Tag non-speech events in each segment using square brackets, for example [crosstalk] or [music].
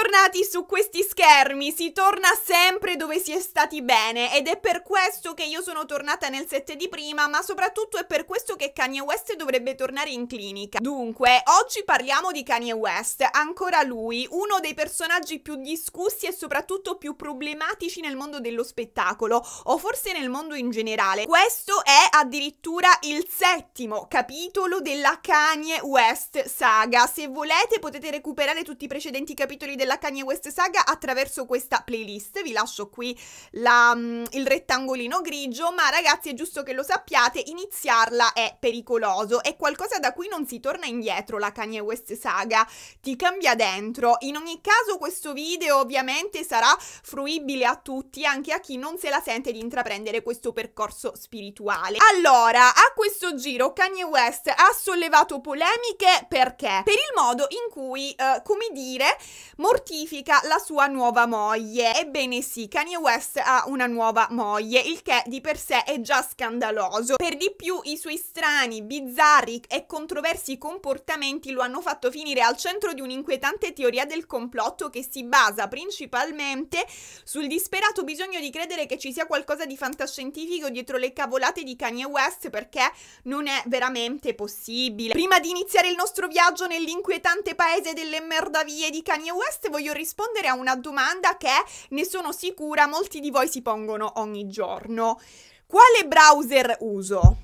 Bentornati su questi schermi, si torna sempre dove si è stati bene ed è per questo che io sono tornata nel set di prima, ma soprattutto è per questo che Kanye West dovrebbe tornare in clinica. Dunque, oggi parliamo di Kanye West, ancora lui, uno dei personaggi più discussi e soprattutto più problematici nel mondo dello spettacolo, o forse nel mondo in generale. Questo è addirittura il settimo capitolo della Kanye West saga, se volete potete recuperare tutti i precedenti capitoli della della Kanye West saga attraverso questa playlist. Vi lascio qui la, mm, il rettangolino grigio, ma ragazzi è giusto che lo sappiate, iniziarla è pericoloso, è qualcosa da cui non si torna indietro la Kanye West saga, ti cambia dentro. In ogni caso questo video ovviamente sarà fruibile a tutti, anche a chi non se la sente di intraprendere questo percorso spirituale. Allora, a questo giro Kanye West ha sollevato polemiche perché? Per il modo in cui, eh, come dire, mor- mortifica la sua nuova moglie. Ebbene sì, Kanye West ha una nuova moglie, il che di per sé è già scandaloso. Per di più i suoi strani, bizzarri e controversi comportamenti lo hanno fatto finire al centro di un'inquietante teoria del complotto che si basa principalmente sul disperato bisogno di credere che ci sia qualcosa di fantascientifico dietro le cavolate di Kanye West perché non è veramente possibile. Prima di iniziare il nostro viaggio nell'inquietante paese delle merdavie di Kanye West, Semplicemente voglio rispondere a una domanda che, ne sono sicura, molti di voi si pongono ogni giorno. Quale browser uso?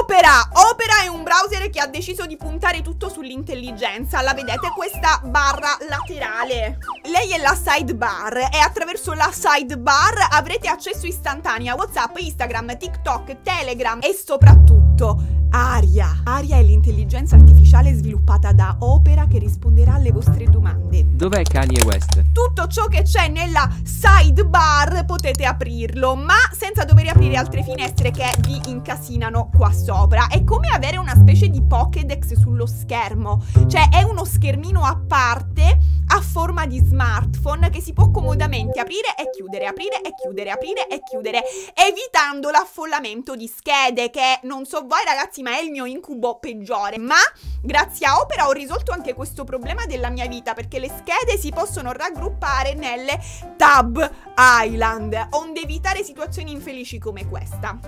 Opera! Opera è un browser che ha deciso di puntare tutto sull'intelligenza. La vedete questa barra laterale? Lei è la sidebar e attraverso la sidebar avrete accesso istantaneo a WhatsApp, Instagram, TikTok, Telegram e soprattutto Aria. Aria è l'intelligenza artificiale sviluppata da Opera che risponderà alle vostre domande. Dov'è Kanye West? Tutto ciò che c'è nella sidebar potete aprirlo, ma senza dover aprire altre finestre che vi incasinano qua sopra. È come avere una specie di Pokédex sullo schermo. Cioè è uno schermino a parte a forma di smartphone che si può comodamente aprire e chiudere, aprire e chiudere, aprire e chiudere, evitando l'affollamento di schede che non so voi ragazzi ma è il mio incubo peggiore. Ma grazie a Opera ho risolto anche questo problema della mia vita perché le schede si possono raggruppare nelle tab island, onde evitare situazioni infelici come questa.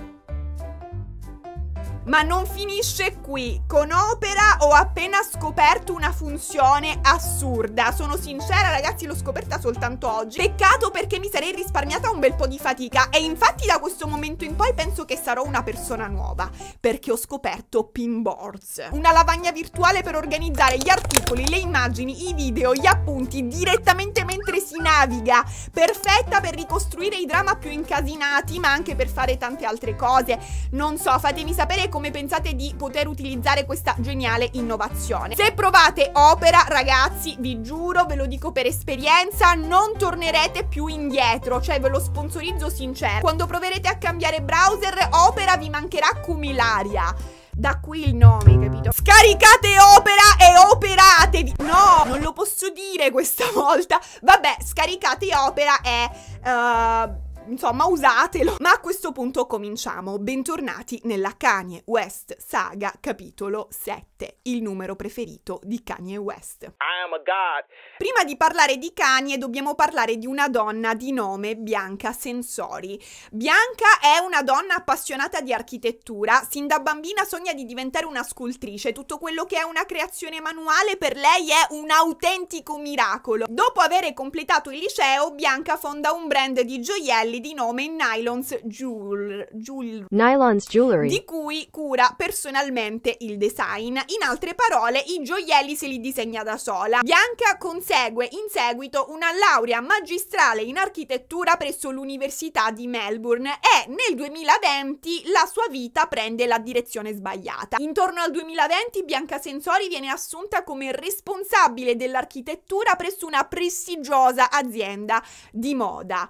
Ma non finisce qui. Con Opera ho appena scoperto una funzione assurda. Sono sincera, ragazzi, l'ho scoperta soltanto oggi. Peccato perché mi sarei risparmiata un bel po' di fatica. E infatti da questo momento in poi penso che sarò una persona nuova. Perché ho scoperto Pinboards. Una lavagna virtuale per organizzare gli articoli, le immagini, i video, gli appunti direttamente mentre si naviga. Perfetta per ricostruire i drama più incasinati, ma anche per fare tante altre cose. Non so, fatemi sapere come pensate di poter utilizzare questa geniale innovazione. Se provate Opera, ragazzi, vi giuro, ve lo dico per esperienza, non tornerete più indietro, cioè ve lo sponsorizzo sincero. Quando proverete a cambiare browser, Opera vi mancherà Cumilaria. Da qui il nome, capito? Scaricate Opera e operatevi! No, non lo posso dire questa [laughs] volta. Vabbè, scaricate Opera e... Uh insomma usatelo. Ma a questo punto cominciamo. Bentornati nella Kanye West Saga capitolo 7. 7, il numero preferito di Kanye West. a God. Prima di parlare di Kanye dobbiamo parlare di una donna di nome Bianca Sensori. Bianca è una donna appassionata di architettura, sin da bambina sogna di diventare una scultrice, tutto quello che è una creazione manuale per lei è un autentico miracolo. Dopo aver completato il liceo, Bianca fonda un brand di gioielli di nome Nylons Jewel, Jewel Nylons Jewelry, di cui cura personalmente il design in altre parole i gioielli se li disegna da sola. Bianca consegue in seguito una laurea magistrale in architettura presso l'Università di Melbourne e nel 2020 la sua vita prende la direzione sbagliata. Intorno al 2020 Bianca Sensori viene assunta come responsabile dell'architettura presso una prestigiosa azienda di moda.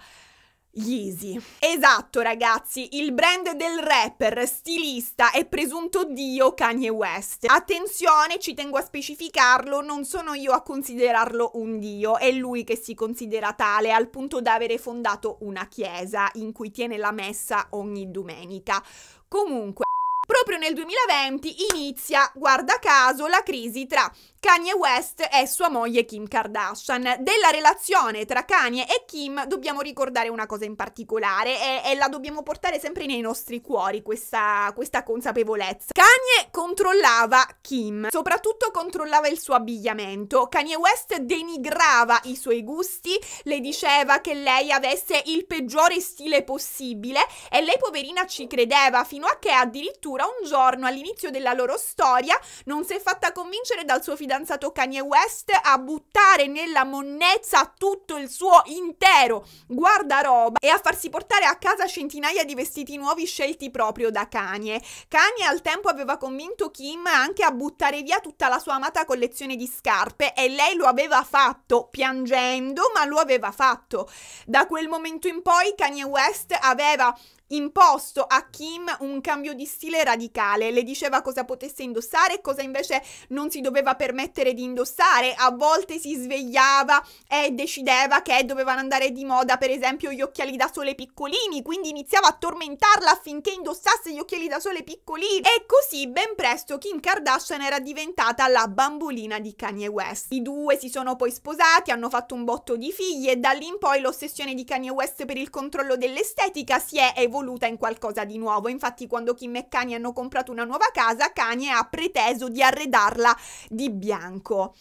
Yeezy. Esatto ragazzi, il brand del rapper, stilista e presunto dio Kanye West. Attenzione, ci tengo a specificarlo, non sono io a considerarlo un dio, è lui che si considera tale al punto da avere fondato una chiesa in cui tiene la messa ogni domenica. Comunque... Proprio nel 2020 inizia, guarda caso, la crisi tra Kanye West e sua moglie Kim Kardashian. Della relazione tra Kanye e Kim dobbiamo ricordare una cosa in particolare e, e la dobbiamo portare sempre nei nostri cuori questa, questa, consapevolezza. Kanye controllava Kim, soprattutto controllava il suo abbigliamento. Kanye West denigrava i suoi gusti, le diceva che lei avesse il peggiore stile possibile e lei poverina ci credeva fino a che addirittura un giorno all'inizio della loro storia non si è fatta convincere dal suo fidanzato fidanzato Kanye West a buttare nella monnezza tutto il suo intero guardaroba e a farsi portare a casa centinaia di vestiti nuovi scelti proprio da Kanye. Kanye al tempo aveva convinto Kim anche a buttare via tutta la sua amata collezione di scarpe e lei lo aveva fatto piangendo, ma lo aveva fatto. Da quel momento in poi Kanye West aveva imposto a Kim un cambio di stile radicale, le diceva cosa potesse indossare e cosa invece non si doveva permettere di indossare, a volte si svegliava e decideva che dovevano andare di moda per esempio gli occhiali da sole piccolini, quindi iniziava a tormentarla affinché indossasse gli occhiali da sole piccolini e così ben presto Kim Kardashian era diventata la bambolina di Kanye West. I due si sono poi sposati, hanno fatto un botto di figli e da lì in poi l'ossessione di Kanye West per il controllo dell'estetica si è evoluta evoluta in qualcosa di nuovo. Infatti, quando Kim e Kanye hanno comprato una nuova casa, Kanye ha preteso di arredarla di bianco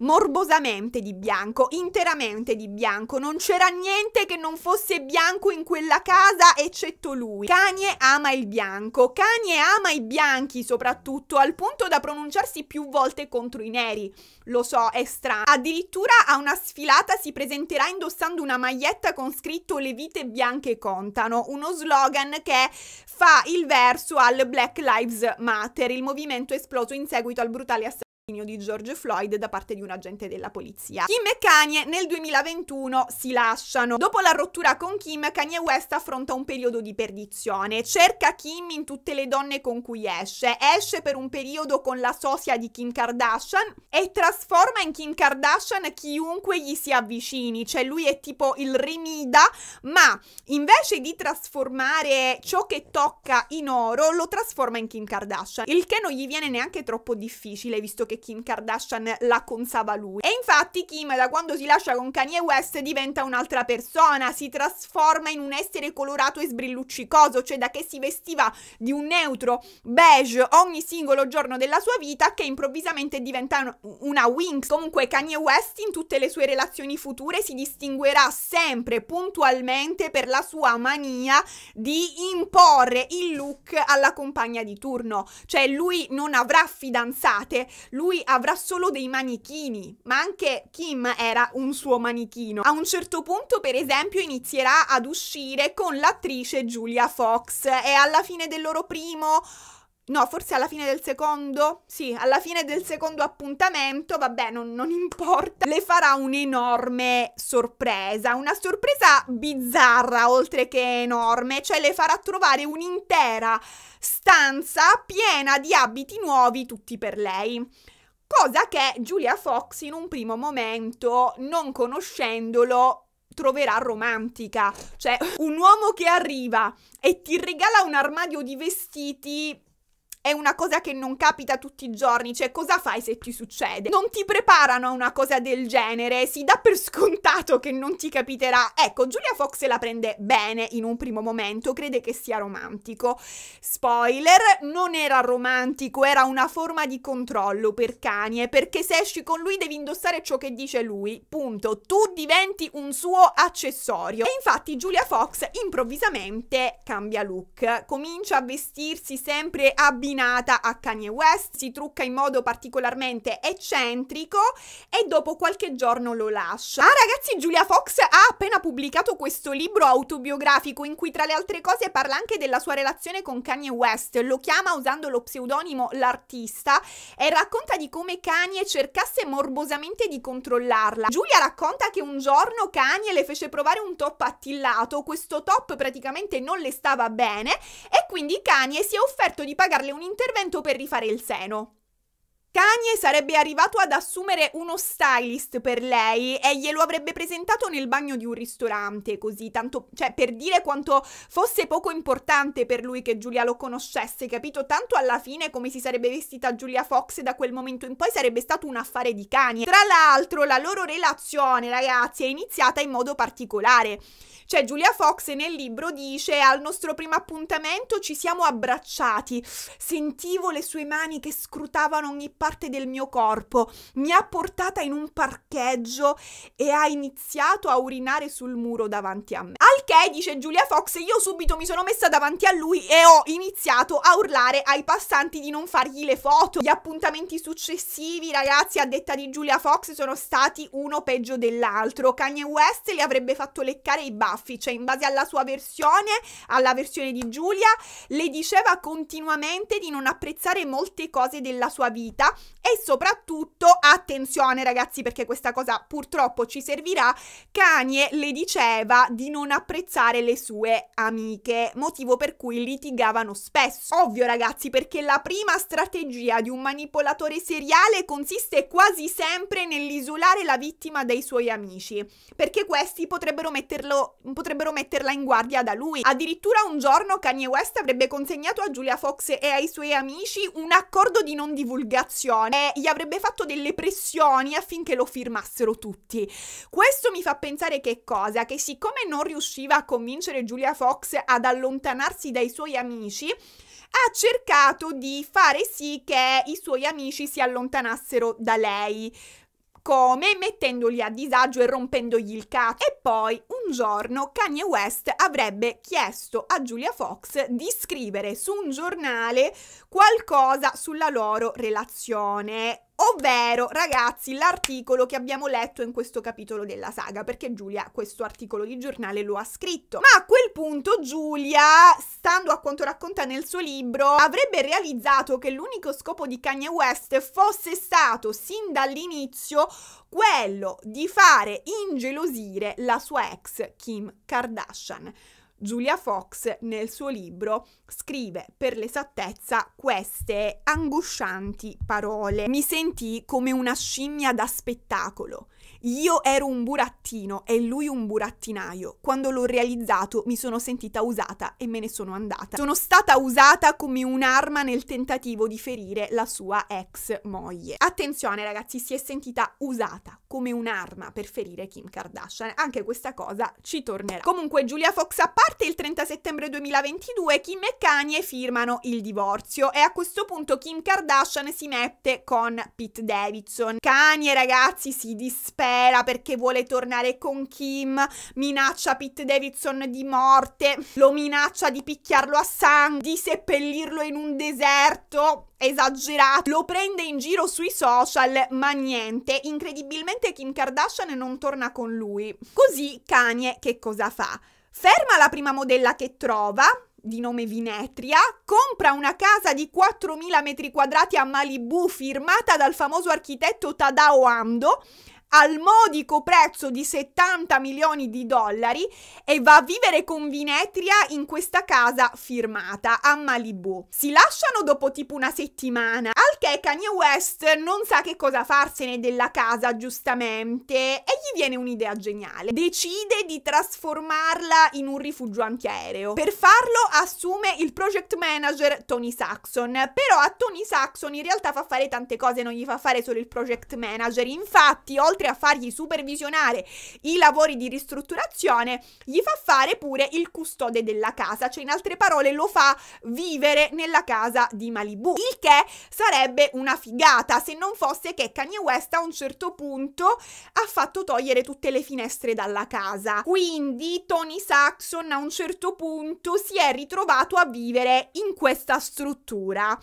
morbosamente di bianco, interamente di bianco, non c'era niente che non fosse bianco in quella casa eccetto lui. Kanye ama il bianco, Kanye ama i bianchi soprattutto, al punto da pronunciarsi più volte contro i neri. Lo so, è strano. Addirittura a una sfilata si presenterà indossando una maglietta con scritto Le vite bianche contano, uno slogan che fa il verso al Black Lives Matter, il movimento esploso in seguito al brutale assassino di George Floyd da parte di un agente della polizia. Kim e Kanye nel 2021 si lasciano. Dopo la rottura con Kim, Kanye West affronta un periodo di perdizione. Cerca Kim in tutte le donne con cui esce, esce per un periodo con la socia di Kim Kardashian e trasforma in Kim Kardashian chiunque gli si avvicini, cioè lui è tipo il remida, ma invece di trasformare ciò che tocca in oro, lo trasforma in Kim Kardashian, il che non gli viene neanche troppo difficile visto che che Kim Kardashian la consava lui. E infatti Kim da quando si lascia con Kanye West diventa un'altra persona, si trasforma in un essere colorato e sbrilluccicoso, cioè da che si vestiva di un neutro beige ogni singolo giorno della sua vita che improvvisamente diventa una Winx. Comunque Kanye West in tutte le sue relazioni future si distinguerà sempre puntualmente per la sua mania di imporre il look alla compagna di turno, cioè lui non avrà fidanzate, lui lui avrà solo dei manichini, ma anche Kim era un suo manichino. A un certo punto, per esempio, inizierà ad uscire con l'attrice Julia Fox e alla fine del loro primo No, forse alla fine del secondo? Sì, alla fine del secondo appuntamento, vabbè, non, non, importa. Le farà un'enorme sorpresa, una sorpresa bizzarra oltre che enorme, cioè le farà trovare un'intera stanza piena di abiti nuovi tutti per lei. Cosa che Julia Fox in un primo momento, non conoscendolo, troverà romantica. Cioè, un uomo che arriva e ti regala un armadio di vestiti è una cosa che non capita tutti i giorni, cioè cosa fai se ti succede? Non ti preparano a una cosa del genere, si dà per scontato che non ti capiterà. Ecco, Giulia Fox la prende bene in un primo momento, crede che sia romantico. Spoiler, non era romantico, era una forma di controllo per Kanye, perché se esci con lui devi indossare ciò che dice lui, punto. Tu diventi un suo accessorio. E infatti Giulia Fox improvvisamente cambia look, comincia a vestirsi sempre abbinato destinata a Kanye West, si trucca in modo particolarmente eccentrico e dopo qualche giorno lo lascia. Ah ragazzi, Giulia Fox ha appena pubblicato questo libro autobiografico in cui tra le altre cose parla anche della sua relazione con Kanye West, lo chiama usando lo pseudonimo l'artista e racconta di come Kanye cercasse morbosamente di controllarla. Giulia racconta che un giorno Kanye le fece provare un top attillato, questo top praticamente non le stava bene e quindi Kanye si è offerto di pagarle un intervento per rifare il seno. Kanye sarebbe arrivato ad assumere uno stylist per lei e glielo avrebbe presentato nel bagno di un ristorante, così tanto, cioè per dire quanto fosse poco importante per lui che Giulia lo conoscesse, capito? Tanto alla fine come si sarebbe vestita Giulia Fox da quel momento in poi sarebbe stato un affare di Kanye. Tra l'altro la loro relazione, ragazzi, è iniziata in modo particolare. Cioè Giulia Fox nel libro dice al nostro primo appuntamento ci siamo abbracciati, sentivo le sue mani che scrutavano ogni parola parte del mio corpo, mi ha portata in un parcheggio e ha iniziato a urinare sul muro davanti a me. Al che dice Giulia Fox, io subito mi sono messa davanti a lui e ho iniziato a urlare ai passanti di non fargli le foto. Gli appuntamenti successivi, ragazzi, a detta di Giulia Fox, sono stati uno peggio dell'altro. Kanye West le avrebbe fatto leccare i baffi, cioè in base alla sua versione, alla versione di Giulia, le diceva continuamente di non apprezzare molte cose della sua vita e soprattutto attenzione ragazzi perché questa cosa purtroppo ci servirà Kanye le diceva di non apprezzare le sue amiche motivo per cui litigavano spesso ovvio ragazzi perché la prima strategia di un manipolatore seriale consiste quasi sempre nell'isolare la vittima dai suoi amici perché questi potrebbero, metterlo, potrebbero metterla in guardia da lui addirittura un giorno Kanye West avrebbe consegnato a Julia Fox e ai suoi amici un accordo di non divulgazione e gli avrebbe fatto delle pressioni affinché lo firmassero tutti. Questo mi fa pensare che cosa? Che siccome non riusciva a convincere Julia Fox ad allontanarsi dai suoi amici, ha cercato di fare sì che i suoi amici si allontanassero da lei come mettendoli a disagio e rompendogli il cazzo. E poi un giorno Kanye West avrebbe chiesto a Julia Fox di scrivere su un giornale qualcosa sulla loro relazione ovvero ragazzi l'articolo che abbiamo letto in questo capitolo della saga perché Giulia questo articolo di giornale lo ha scritto ma a quel punto Giulia stando a quanto racconta nel suo libro avrebbe realizzato che l'unico scopo di Kanye West fosse stato sin dall'inizio quello di fare ingelosire la sua ex Kim Kardashian Giulia Fox nel suo libro scrive per l'esattezza queste angoscianti parole. Mi sentii come una scimmia da spettacolo io ero un burattino e lui un burattinaio. Quando l'ho realizzato mi sono sentita usata e me ne sono andata. Sono stata usata come un'arma nel tentativo di ferire la sua ex moglie. Attenzione ragazzi, si è sentita usata come un'arma per ferire Kim Kardashian. Anche questa cosa ci tornerà. Comunque Giulia Fox a parte il 30 settembre 2022 Kim e Kanye firmano il divorzio e a questo punto Kim Kardashian si mette con Pete Davidson. Kanye ragazzi si dispera Candela perché vuole tornare con Kim, minaccia Pete Davidson di morte, lo minaccia di picchiarlo a sangue, di seppellirlo in un deserto esagerato, lo prende in giro sui social, ma niente, incredibilmente Kim Kardashian non torna con lui. Così Kanye che cosa fa? Ferma la prima modella che trova, di nome Vinetria, compra una casa di 4.000 metri quadrati a Malibu firmata dal famoso architetto Tadao Ando al modico prezzo di 70 milioni di dollari e va a vivere con Vinetria in questa casa firmata a Malibu. Si lasciano dopo tipo una settimana, al che Kanye West non sa che cosa farsene della casa giustamente e gli viene un'idea geniale. Decide di trasformarla in un rifugio antiaereo. Per farlo assume il project manager Tony Saxon, però a Tony Saxon in realtà fa fare tante cose, non gli fa fare solo il project manager. Infatti, oltre oltre a fargli supervisionare i lavori di ristrutturazione, gli fa fare pure il custode della casa, cioè in altre parole lo fa vivere nella casa di Malibu, il che sarebbe una figata se non fosse che Kanye West a un certo punto ha fatto togliere tutte le finestre dalla casa. Quindi Tony Saxon a un certo punto si è ritrovato a vivere in questa struttura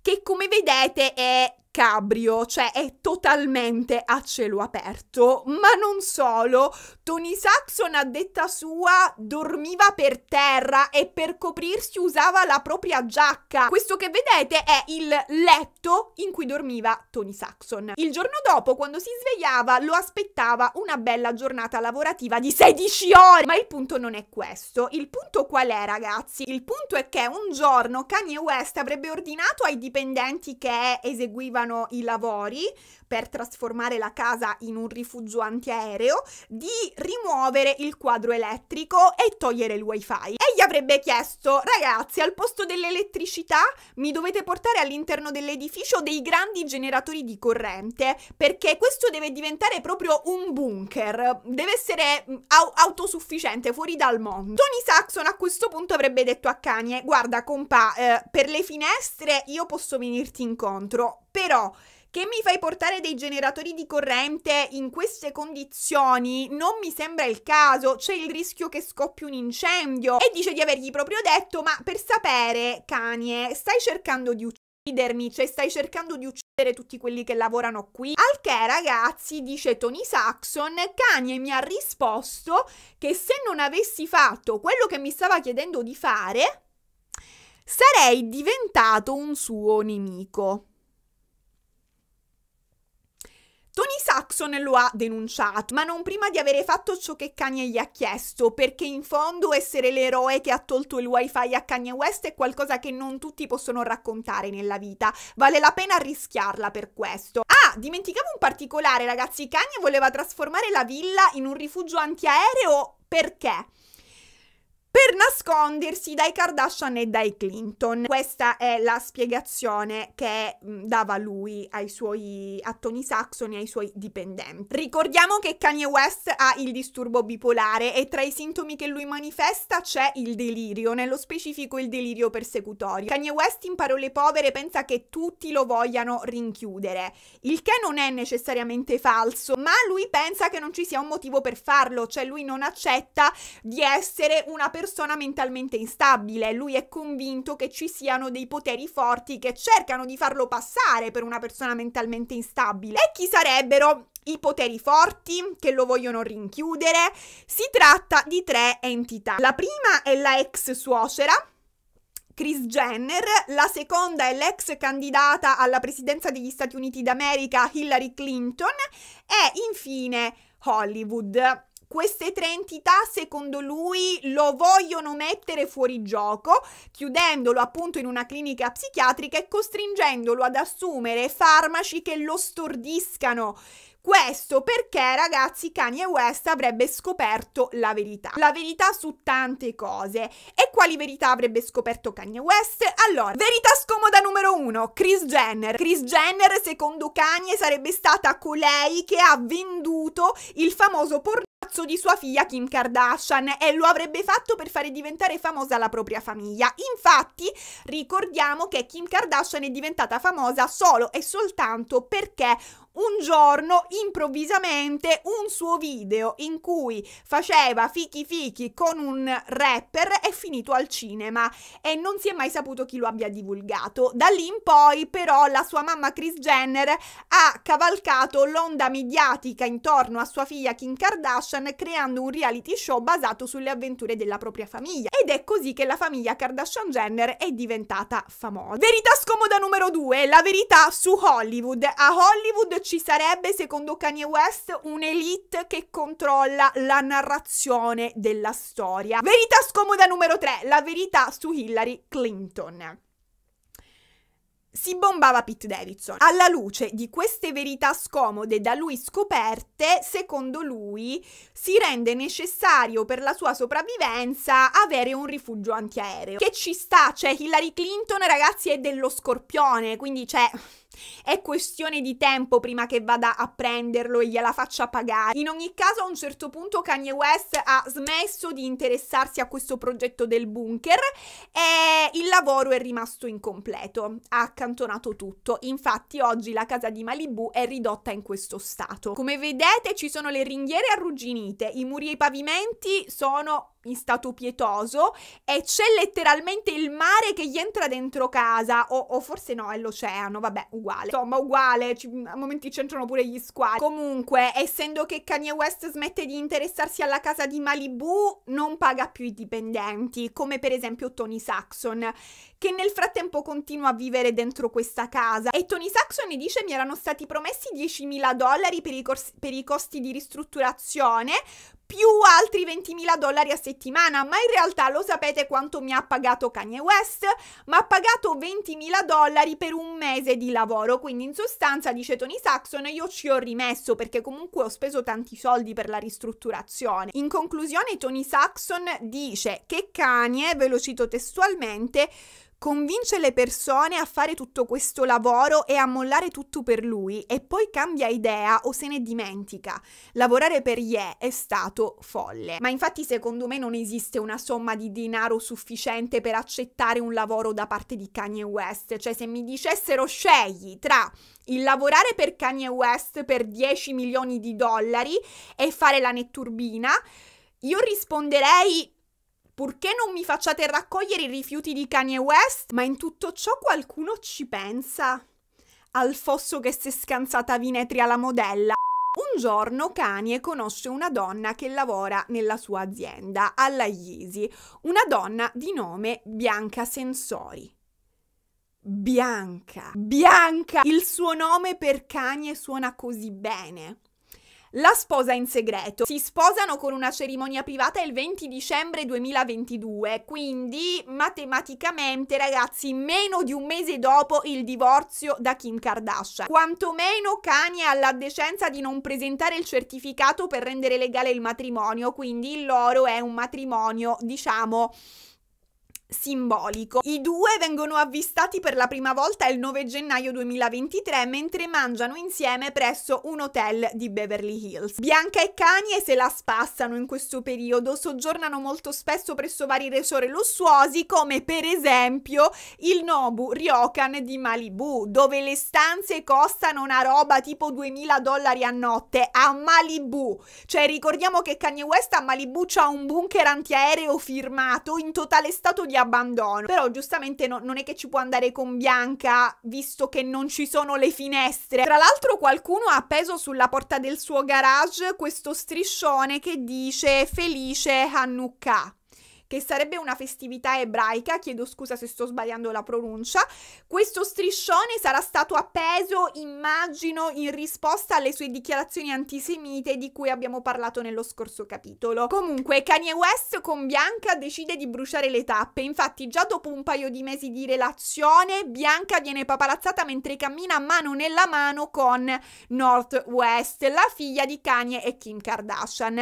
che come vedete è cabrio, cioè è totalmente a cielo aperto, ma non solo, Tony Saxon a detta sua dormiva per terra e per coprirsi usava la propria giacca. Questo che vedete è il letto letto in cui dormiva Tony Saxon. Il giorno dopo, quando si svegliava, lo aspettava una bella giornata lavorativa di 16 ore. Ma il punto non è questo. Il punto qual è, ragazzi? Il punto è che un giorno Kanye West avrebbe ordinato ai dipendenti che eseguivano i lavori per trasformare la casa in un rifugio antiaereo di rimuovere il quadro elettrico e togliere il wifi gli avrebbe chiesto, ragazzi, al posto dell'elettricità mi dovete portare all'interno dell'edificio dei grandi generatori di corrente, perché questo deve diventare proprio un bunker, deve essere mm, au- autosufficiente, fuori dal mondo. Tony Saxon a questo punto avrebbe detto a Kanye, guarda compa, eh, per le finestre io posso venirti incontro, però che mi fai portare dei generatori di corrente in queste condizioni non mi sembra il caso, c'è il rischio che scoppi un incendio. E dice di avergli proprio detto, ma per sapere, Kanye, stai cercando di uccidere uccidermi, cioè stai cercando di uccidere tutti quelli che lavorano qui. Al che ragazzi, dice Tony Saxon, Kanye mi ha risposto che se non avessi fatto quello che mi stava chiedendo di fare, sarei diventato un suo nemico. Tony Saxon lo ha denunciato, ma non prima di avere fatto ciò che Kanye gli ha chiesto, perché in fondo essere l'eroe che ha tolto il wifi a Kanye West è qualcosa che non tutti possono raccontare nella vita. Vale la pena rischiarla per questo. Ah, dimenticavo un particolare, ragazzi. Kanye voleva trasformare la villa in un rifugio antiaereo perché? per nascondersi dai Kardashian e dai Clinton. Questa è la spiegazione che mm, dava lui ai suoi, a Tony Saxon e ai suoi dipendenti. Ricordiamo che Kanye West ha il disturbo bipolare e tra i sintomi che lui manifesta c'è il delirio, nello specifico il delirio persecutorio. Kanye West in parole povere pensa che tutti lo vogliano rinchiudere, il che non è necessariamente falso, ma lui pensa che non ci sia un motivo per farlo, cioè lui non accetta di essere una persona persona mentalmente instabile, lui è convinto che ci siano dei poteri forti che cercano di farlo passare per una persona mentalmente instabile. E chi sarebbero? i poteri forti che lo vogliono rinchiudere. Si tratta di tre entità. La prima è la ex suocera. Chris Jenner, la seconda è l'ex candidata alla presidenza degli Stati Uniti d'America Hillary Clinton e infine Hollywood queste tre entità secondo lui lo vogliono mettere fuori gioco, chiudendolo appunto in una clinica psichiatrica e costringendolo ad assumere farmaci che lo stordiscano. Questo perché, ragazzi, Kanye West avrebbe scoperto la verità. La verità su tante cose. E quali verità avrebbe scoperto Kanye West? Allora, verità scomoda numero uno, Chris Jenner. Chris Jenner, secondo Kanye, sarebbe stata colei che ha venduto il famoso porno cazzo di sua figlia Kim Kardashian e lo avrebbe fatto per fare diventare famosa la propria famiglia. Infatti, ricordiamo che Kim Kardashian è diventata famosa solo e soltanto perché un giorno improvvisamente un suo video in cui faceva fichi fichi con un rapper è finito al cinema e non si è mai saputo chi lo abbia divulgato. Da lì in poi però la sua mamma Chris Jenner ha cavalcato l'onda mediatica intorno a sua figlia Kim Kardashian creando un reality show basato sulle avventure della propria famiglia ed è così che la famiglia Kardashian Jenner è diventata famosa. Verità scomoda numero 2, la verità su Hollywood. A Hollywood ci sarebbe, secondo Kanye West, un'elite che controlla la narrazione della storia. Verità scomoda numero 3, la verità su Hillary Clinton si bombava Pete Davidson. Alla luce di queste verità scomode da lui scoperte, secondo lui si rende necessario per la sua sopravvivenza avere un rifugio antiaereo. Che ci sta, cioè Hillary Clinton, ragazzi, è dello scorpione, quindi c'è è questione di tempo prima che vada a prenderlo e gliela faccia pagare. In ogni caso, a un certo punto Kanye West ha smesso di interessarsi a questo progetto del bunker e il lavoro è rimasto incompleto. Ha accantonato tutto. Infatti, oggi la casa di Malibu è ridotta in questo stato. Come vedete, ci sono le ringhiere arrugginite, i muri e i pavimenti sono in stato pietoso e c'è letteralmente il mare che gli entra dentro casa o, o forse no è l'oceano vabbè uguale insomma uguale ci, a momenti c'entrano pure gli squali comunque essendo che Kanye West smette di interessarsi alla casa di Malibu non paga più i dipendenti come per esempio Tony Saxon che nel frattempo continua a vivere dentro questa casa e Tony Saxon dice mi erano stati promessi 10.000 dollari per i, per i costi di ristrutturazione più altri 20.000 dollari a settimana, ma in realtà lo sapete quanto mi ha pagato Kanye West? Mi ha pagato 20.000 dollari per un mese di lavoro, quindi in sostanza, dice Tony Saxon, io ci ho rimesso perché comunque ho speso tanti soldi per la ristrutturazione. In conclusione Tony Saxon dice che Kanye, ve lo cito testualmente, convince le persone a fare tutto questo lavoro e a mollare tutto per lui e poi cambia idea o se ne dimentica. Lavorare per Ye è stato folle. Ma infatti secondo me non esiste una somma di denaro sufficiente per accettare un lavoro da parte di Kanye West, cioè se mi dicessero scegli tra il lavorare per Kanye West per 10 milioni di dollari e fare la netturbina, io risponderei Purché non mi facciate raccogliere i rifiuti di Kanye West? Ma in tutto ciò qualcuno ci pensa. Al fosso che si è scansata Vinetri alla modella. Un giorno Kanye conosce una donna che lavora nella sua azienda, alla Yeezy, una donna di nome Bianca Sensori. Bianca, Bianca! Il suo nome per Kanye suona così bene la sposa in segreto. Si sposano con una cerimonia privata il 20 dicembre 2022, quindi matematicamente ragazzi meno di un mese dopo il divorzio da Kim Kardashian. Quantomeno Kanye ha la decenza di non presentare il certificato per rendere legale il matrimonio, quindi il loro è un matrimonio diciamo simbolico. I due vengono avvistati per la prima volta il 9 gennaio 2023 mentre mangiano insieme presso un hotel di Beverly Hills. Bianca e Kanye se la spassano in questo periodo, soggiornano molto spesso presso vari resort lussuosi come per esempio il Nobu Ryokan di Malibu, dove le stanze costano una roba tipo 2000 dollari a notte a Malibu. Cioè ricordiamo che Kanye West a Malibu c'ha un bunker antiaereo firmato in totale stato di abbandono. Però giustamente no, non è che ci può andare con Bianca visto che non ci sono le finestre. Tra l'altro qualcuno ha appeso sulla porta del suo garage questo striscione che dice felice Hanukkah che sarebbe una festività ebraica, chiedo scusa se sto sbagliando la pronuncia. Questo striscione sarà stato appeso, immagino, in risposta alle sue dichiarazioni antisemite di cui abbiamo parlato nello scorso capitolo. Comunque, Kanye West con Bianca decide di bruciare le tappe, infatti già dopo un paio di mesi di relazione, Bianca viene paparazzata mentre cammina mano nella mano con Northwest, la figlia di Kanye e Kim Kardashian.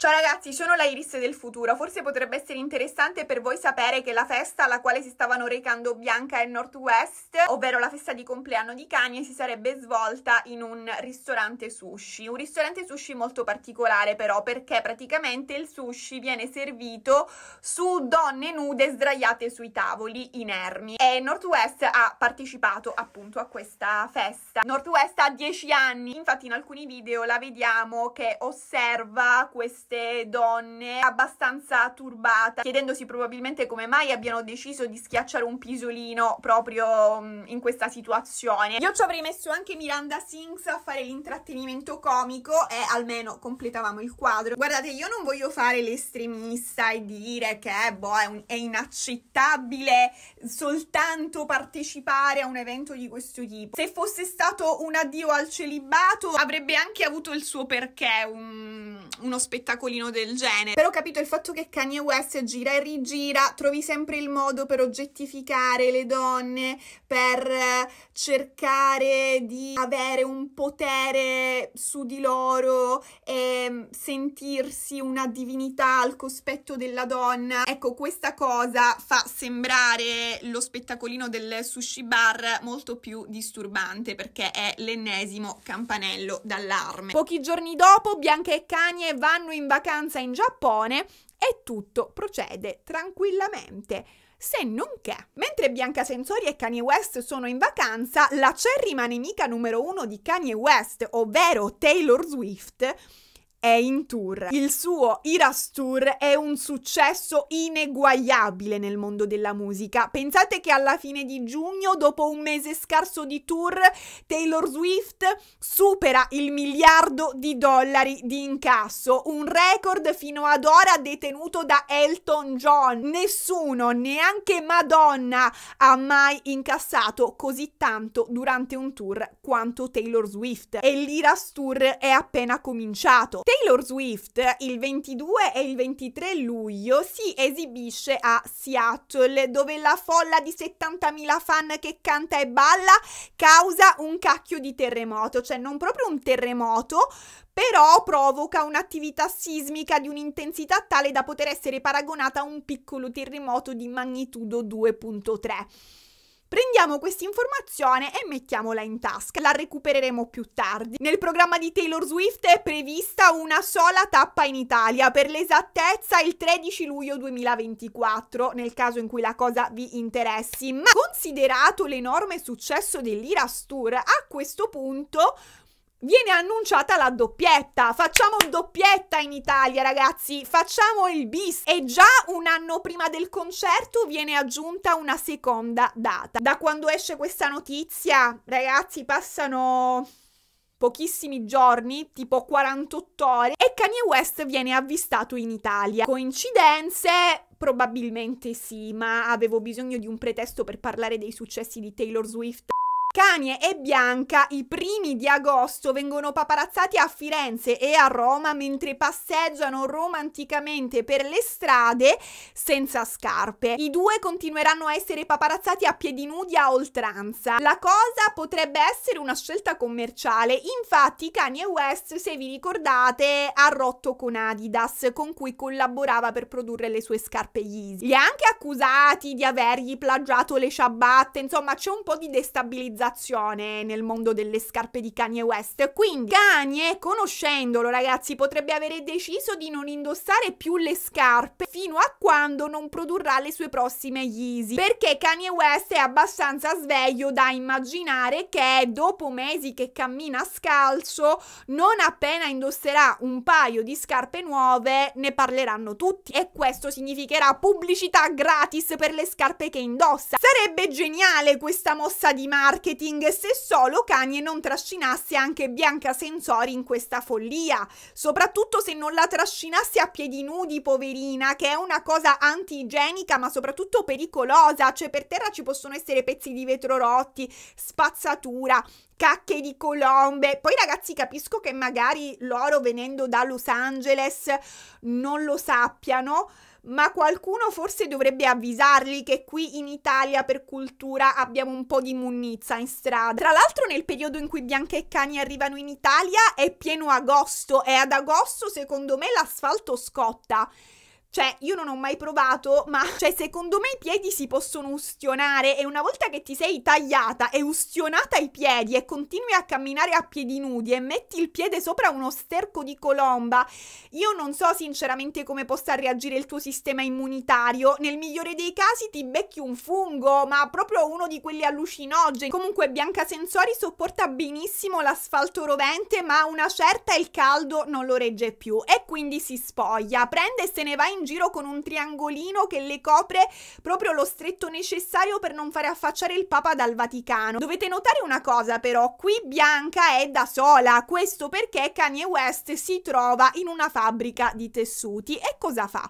Ciao ragazzi, sono la Iris del futuro. Forse potrebbe essere interessante per voi sapere che la festa alla quale si stavano recando Bianca e Northwest, ovvero la festa di compleanno di Kanye, si sarebbe svolta in un ristorante sushi. Un ristorante sushi molto particolare però, perché praticamente il sushi viene servito su donne nude sdraiate sui tavoli, inermi. E Northwest ha partecipato appunto a questa festa. Northwest ha 10 anni, infatti in alcuni video la vediamo che osserva questa queste donne abbastanza turbata, chiedendosi probabilmente come mai abbiano deciso di schiacciare un pisolino proprio mm, in questa situazione. Io ci avrei messo anche Miranda Sings a fare l'intrattenimento comico e almeno completavamo il quadro. Guardate, io non voglio fare l'estremista e dire che boh, è, un, è inaccettabile soltanto partecipare a un evento di questo tipo. Se fosse stato un addio al celibato avrebbe anche avuto il suo perché, un, uno spettacolo spettacolino del genere. Però capito il fatto che Kanye West gira e rigira, trovi sempre il modo per oggettificare le donne, per eh, cercare di avere un potere su di loro e mm, sentirsi una divinità al cospetto della donna. Ecco, questa cosa fa sembrare lo spettacolino del sushi bar molto più disturbante perché è l'ennesimo campanello d'allarme. Pochi giorni dopo Bianca e Kanye vanno in vacanza in Giappone e tutto procede tranquillamente. Se non che, mentre Bianca Sensori e Kanye West sono in vacanza, la cerrima nemica numero uno di Kanye West, ovvero Taylor Swift, è in tour. Il suo Iras Tour è un successo ineguagliabile nel mondo della musica. Pensate che alla fine di giugno, dopo un mese scarso di tour, Taylor Swift supera il miliardo di dollari di incasso, un record fino ad ora detenuto da Elton John. Nessuno, neanche Madonna, ha mai incassato così tanto durante un tour quanto Taylor Swift e l'Iras Tour è appena cominciato. Taylor Swift il 22 e il 23 luglio si esibisce a Seattle dove la folla di 70.000 fan che canta e balla causa un cacchio di terremoto, cioè non proprio un terremoto, però provoca un'attività sismica di un'intensità tale da poter essere paragonata a un piccolo terremoto di magnitudo 2.3. Prendiamo questa informazione e mettiamola in tasca, la recupereremo più tardi. Nel programma di Taylor Swift è prevista una sola tappa in Italia, per l'esattezza il 13 luglio 2024, nel caso in cui la cosa vi interessi, ma considerato l'enorme successo dell'Iras Tour, a questo punto Viene annunciata la doppietta, facciamo doppietta in Italia ragazzi, facciamo il bis e già un anno prima del concerto viene aggiunta una seconda data. Da quando esce questa notizia ragazzi passano pochissimi giorni, tipo 48 ore, e Kanye West viene avvistato in Italia. Coincidenze? Probabilmente sì, ma avevo bisogno di un pretesto per parlare dei successi di Taylor Swift. Canie e Bianca i primi di agosto vengono paparazzati a Firenze e a Roma mentre passeggiano romanticamente per le strade senza scarpe. I due continueranno a essere paparazzati a piedi nudi a oltranza. La cosa potrebbe essere una scelta commerciale, infatti Kanye West, se vi ricordate, ha rotto con Adidas con cui collaborava per produrre le sue scarpe Yeezy. Li ha anche accusati di avergli plagiato le ciabatte, insomma c'è un po' di destabilizzazione speculazione nel mondo delle scarpe di Kanye West. Quindi Kanye, conoscendolo ragazzi, potrebbe avere deciso di non indossare più le scarpe fino a quando non produrrà le sue prossime Yeezy. Perché Kanye West è abbastanza sveglio da immaginare che dopo mesi che cammina scalzo, non appena indosserà un paio di scarpe nuove, ne parleranno tutti. E questo significherà pubblicità gratis per le scarpe che indossa. Sarebbe geniale questa mossa di marketing marketing se solo Kanye non trascinasse anche Bianca Sensori in questa follia, soprattutto se non la trascinasse a piedi nudi, poverina, che è una cosa antigenica ma soprattutto pericolosa, cioè per terra ci possono essere pezzi di vetro rotti, spazzatura, cacche di colombe. Poi ragazzi capisco che magari loro venendo da Los Angeles non lo sappiano, ma qualcuno forse dovrebbe avvisarli che qui in Italia per cultura abbiamo un po' di munnizza in strada. Tra l'altro nel periodo in cui Bianca e Cani arrivano in Italia è pieno agosto e ad agosto secondo me l'asfalto scotta cioè, io non ho mai provato, ma cioè, secondo me i piedi si possono ustionare e una volta che ti sei tagliata e ustionata i piedi e continui a camminare a piedi nudi e metti il piede sopra uno sterco di colomba, io non so sinceramente come possa reagire il tuo sistema immunitario. Nel migliore dei casi ti becchi un fungo, ma proprio uno di quelli allucinogeni. Comunque Bianca Sensori sopporta benissimo l'asfalto rovente, ma una certa il caldo non lo regge più e quindi si spoglia, prende e se ne va in in giro con un triangolino che le copre proprio lo stretto necessario per non fare affacciare il Papa dal Vaticano. Dovete notare una cosa però, qui Bianca è da sola, questo perché Kanye West si trova in una fabbrica di tessuti. E cosa fa?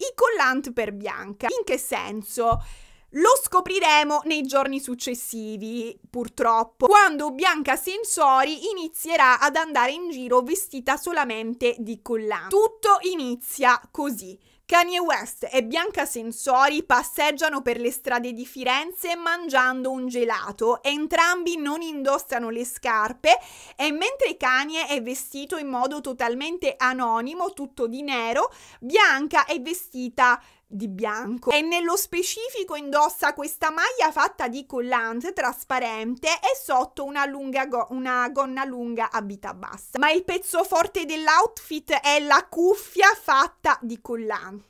I collant per Bianca. In che senso? Lo scopriremo nei giorni successivi, purtroppo, quando Bianca Sensori inizierà ad andare in giro vestita solamente di collana. Tutto inizia così. Kanye West e Bianca Sensori passeggiano per le strade di Firenze mangiando un gelato. Entrambi non indossano le scarpe e mentre Kanye è vestito in modo totalmente anonimo, tutto di nero, Bianca è vestita di bianco e nello specifico indossa questa maglia fatta di collante trasparente e sotto una, lunga go una gonna lunga a vita bassa. Ma il pezzo forte dell'outfit è la cuffia fatta di collante.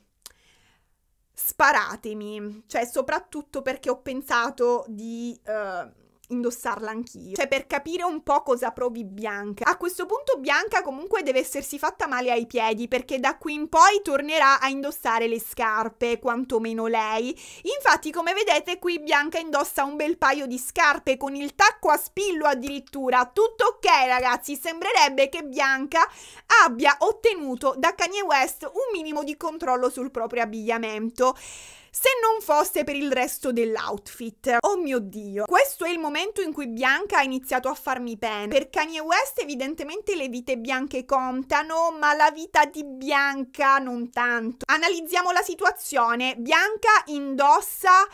Sparatemi, cioè soprattutto perché ho pensato di... Uh, indossarla anch'io. Cioè per capire un po' cosa provi Bianca. A questo punto Bianca comunque deve essersi fatta male ai piedi perché da qui in poi tornerà a indossare le scarpe, quantomeno lei. Infatti come vedete qui Bianca indossa un bel paio di scarpe con il tacco a spillo addirittura. Tutto ok ragazzi, sembrerebbe che Bianca abbia ottenuto da Kanye West un minimo di controllo sul proprio abbigliamento se non fosse per il resto dell'outfit. Oh mio Dio, questo è il momento in cui Bianca ha iniziato a farmi pena. Per Kanye West evidentemente le vite bianche contano, ma la vita di Bianca non tanto. Analizziamo la situazione. Bianca indossa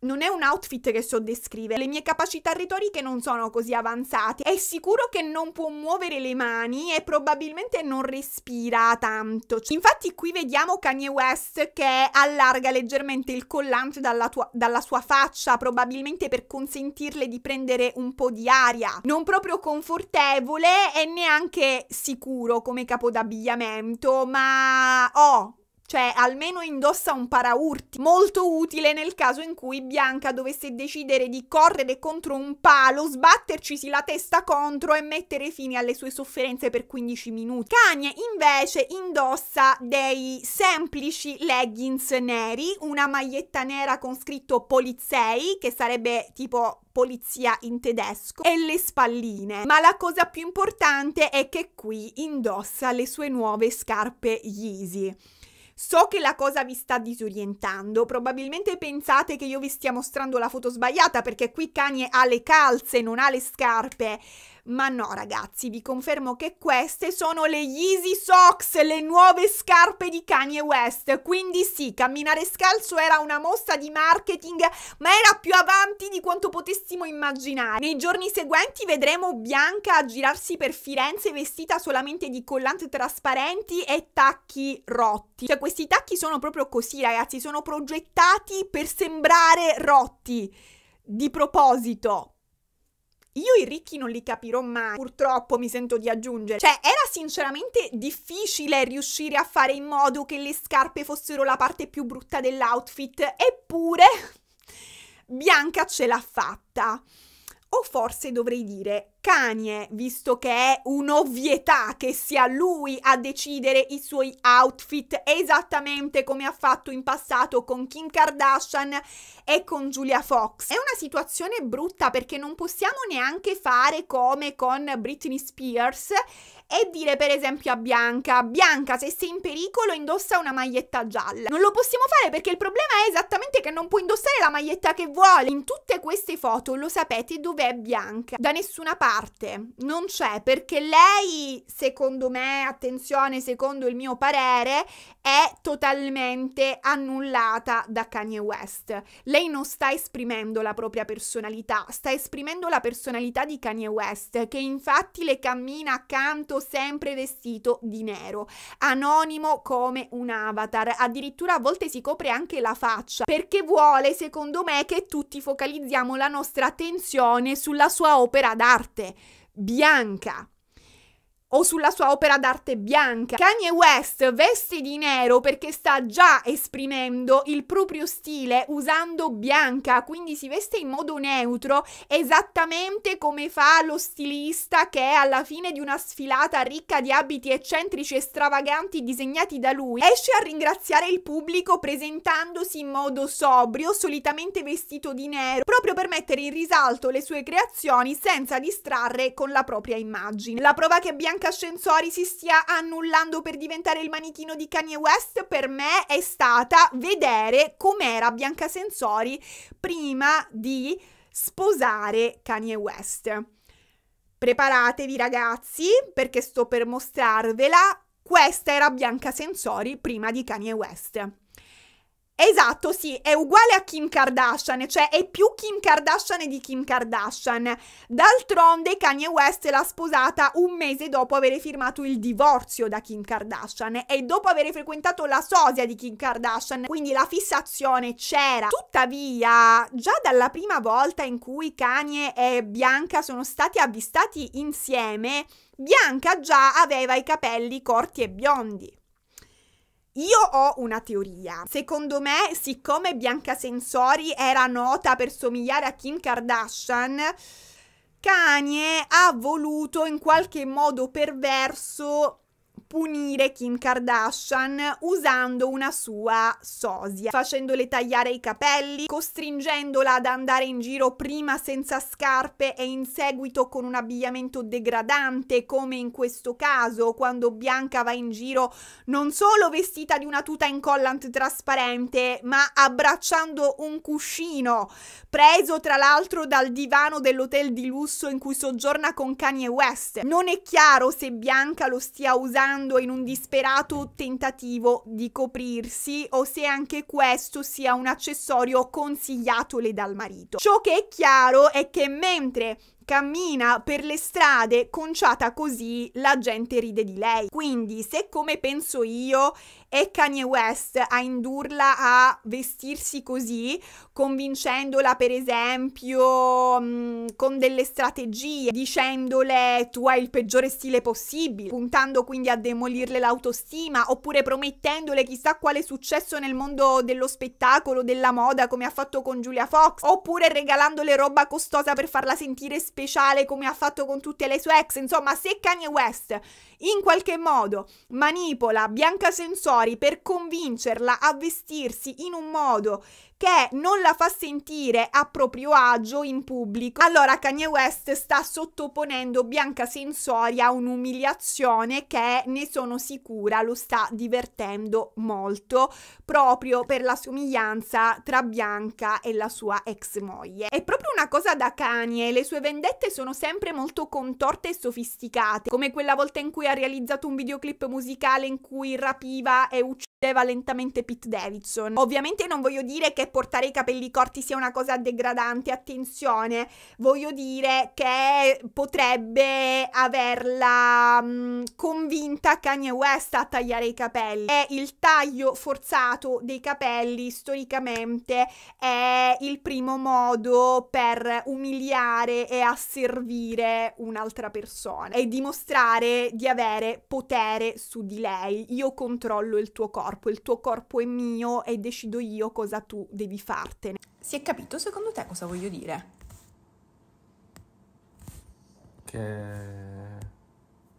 non è un outfit che so descrivere, le mie capacità retoriche non sono così avanzate. È sicuro che non può muovere le mani e probabilmente non respira tanto. Infatti qui vediamo Kanye West che allarga leggermente il collante dalla, tua, dalla sua faccia, probabilmente per consentirle di prendere un po' di aria. Non proprio confortevole e neanche sicuro come capo d'abbigliamento, ma oh, cioè, almeno indossa un paraurti, molto utile nel caso in cui Bianca dovesse decidere di correre contro un palo, sbattercisi la testa contro e mettere fine alle sue sofferenze per 15 minuti. Kanye invece indossa dei semplici leggings neri, una maglietta nera con scritto polizei, che sarebbe tipo polizia in tedesco e le spalline. Ma la cosa più importante è che qui indossa le sue nuove scarpe Yeezy. So che la cosa vi sta disorientando, probabilmente pensate che io vi stia mostrando la foto sbagliata perché qui Kanye ha le calze, non ha le scarpe. Ma no ragazzi, vi confermo che queste sono le Yeezy Socks, le nuove scarpe di Kanye West. Quindi sì, camminare scalzo era una mossa di marketing, ma era più avanti di quanto potessimo immaginare. Nei giorni seguenti vedremo Bianca girarsi per Firenze vestita solamente di collanti trasparenti e tacchi rotti. Cioè questi tacchi sono proprio così ragazzi, sono progettati per sembrare rotti. Di proposito, io i ricchi non li capirò mai, purtroppo mi sento di aggiungere. Cioè, era sinceramente difficile riuscire a fare in modo che le scarpe fossero la parte più brutta dell'outfit, eppure [laughs] Bianca ce l'ha fatta. O forse dovrei dire Kanye, visto che è un'ovvietà che sia lui a decidere i suoi outfit, esattamente come ha fatto in passato con Kim Kardashian e con Julia Fox. È una situazione brutta perché non possiamo neanche fare come con Britney Spears e dire per esempio a Bianca, Bianca se sei in pericolo indossa una maglietta gialla. Non lo possiamo fare perché il problema è esattamente che non può indossare la maglietta che vuole. In tutte queste foto lo sapete dov'è Bianca? Da nessuna parte parte, non c'è, perché lei, secondo me, attenzione, secondo il mio parere, è totalmente annullata da Kanye West. Lei non sta esprimendo la propria personalità, sta esprimendo la personalità di Kanye West, che infatti le cammina accanto sempre vestito di nero, anonimo come un avatar, addirittura a volte si copre anche la faccia, perché vuole, secondo me, che tutti focalizziamo la nostra attenzione sulla sua opera d'arte bianca o sulla sua opera d'arte bianca. Kanye West veste di nero perché sta già esprimendo il proprio stile usando bianca, quindi si veste in modo neutro, esattamente come fa lo stilista che alla fine di una sfilata ricca di abiti eccentrici e stravaganti disegnati da lui, esce a ringraziare il pubblico presentandosi in modo sobrio, solitamente vestito di nero, proprio per mettere in risalto le sue creazioni senza distrarre con la propria immagine. La prova che bianca Franca Ascensori si stia annullando per diventare il manichino di Kanye West per me è stata vedere com'era Bianca Sensori prima di sposare Kanye West. Preparatevi ragazzi perché sto per mostrarvela. Questa era Bianca Sensori prima di Kanye West. Esatto, sì, è uguale a Kim Kardashian, cioè è più Kim Kardashian di Kim Kardashian. D'altronde Kanye West l'ha sposata un mese dopo aver firmato il divorzio da Kim Kardashian e dopo aver frequentato la sosia di Kim Kardashian, quindi la fissazione c'era. Tuttavia, già dalla prima volta in cui Kanye e Bianca sono stati avvistati insieme, Bianca già aveva i capelli corti e biondi. Io ho una teoria. Secondo me, siccome Bianca Sensori era nota per somigliare a Kim Kardashian, Kanye ha voluto in qualche modo perverso punire Kim Kardashian usando una sua sosia, facendole tagliare i capelli, costringendola ad andare in giro prima senza scarpe e in seguito con un abbigliamento degradante, come in questo caso quando Bianca va in giro non solo vestita di una tuta in collant trasparente, ma abbracciando un cuscino, preso tra l'altro dal divano dell'hotel di lusso in cui soggiorna con Kanye West. Non è chiaro se Bianca lo stia usando quando in un disperato tentativo di coprirsi o se anche questo sia un accessorio consigliatole dal marito. Ciò che è chiaro è che mentre cammina per le strade conciata così, la gente ride di lei. Quindi, se come penso io è Kanye West a indurla a vestirsi così, convincendola per esempio mh, mm, con delle strategie, dicendole tu hai il peggiore stile possibile, puntando quindi a demolirle l'autostima, oppure promettendole chissà quale successo nel mondo dello spettacolo, della moda, come ha fatto con Julia Fox, oppure regalandole roba costosa per farla sentire speciale come ha fatto con tutte le sue ex. Insomma, se Kanye West in qualche modo manipola Bianca Sensori fuori per convincerla a vestirsi in un modo che non la fa sentire a proprio agio in pubblico. Allora Kanye West sta sottoponendo Bianca Sensoria a un'umiliazione che ne sono sicura lo sta divertendo molto proprio per la somiglianza tra Bianca e la sua ex moglie. È proprio una cosa da Kanye, eh. le sue vendette sono sempre molto contorte e sofisticate, come quella volta in cui ha realizzato un videoclip musicale in cui rapiva e uccideva lentamente Pete Davidson. Ovviamente non voglio dire che portare i capelli corti sia una cosa degradante, attenzione, voglio dire che potrebbe averla mh, mm, convinta Kanye West a tagliare i capelli. E il taglio forzato dei capelli storicamente è il primo modo per umiliare e asservire un'altra persona e dimostrare di avere potere su di lei. Io controllo il tuo corpo, il tuo corpo è mio e decido io cosa tu devi fartene. Si è capito secondo te cosa voglio dire? Che...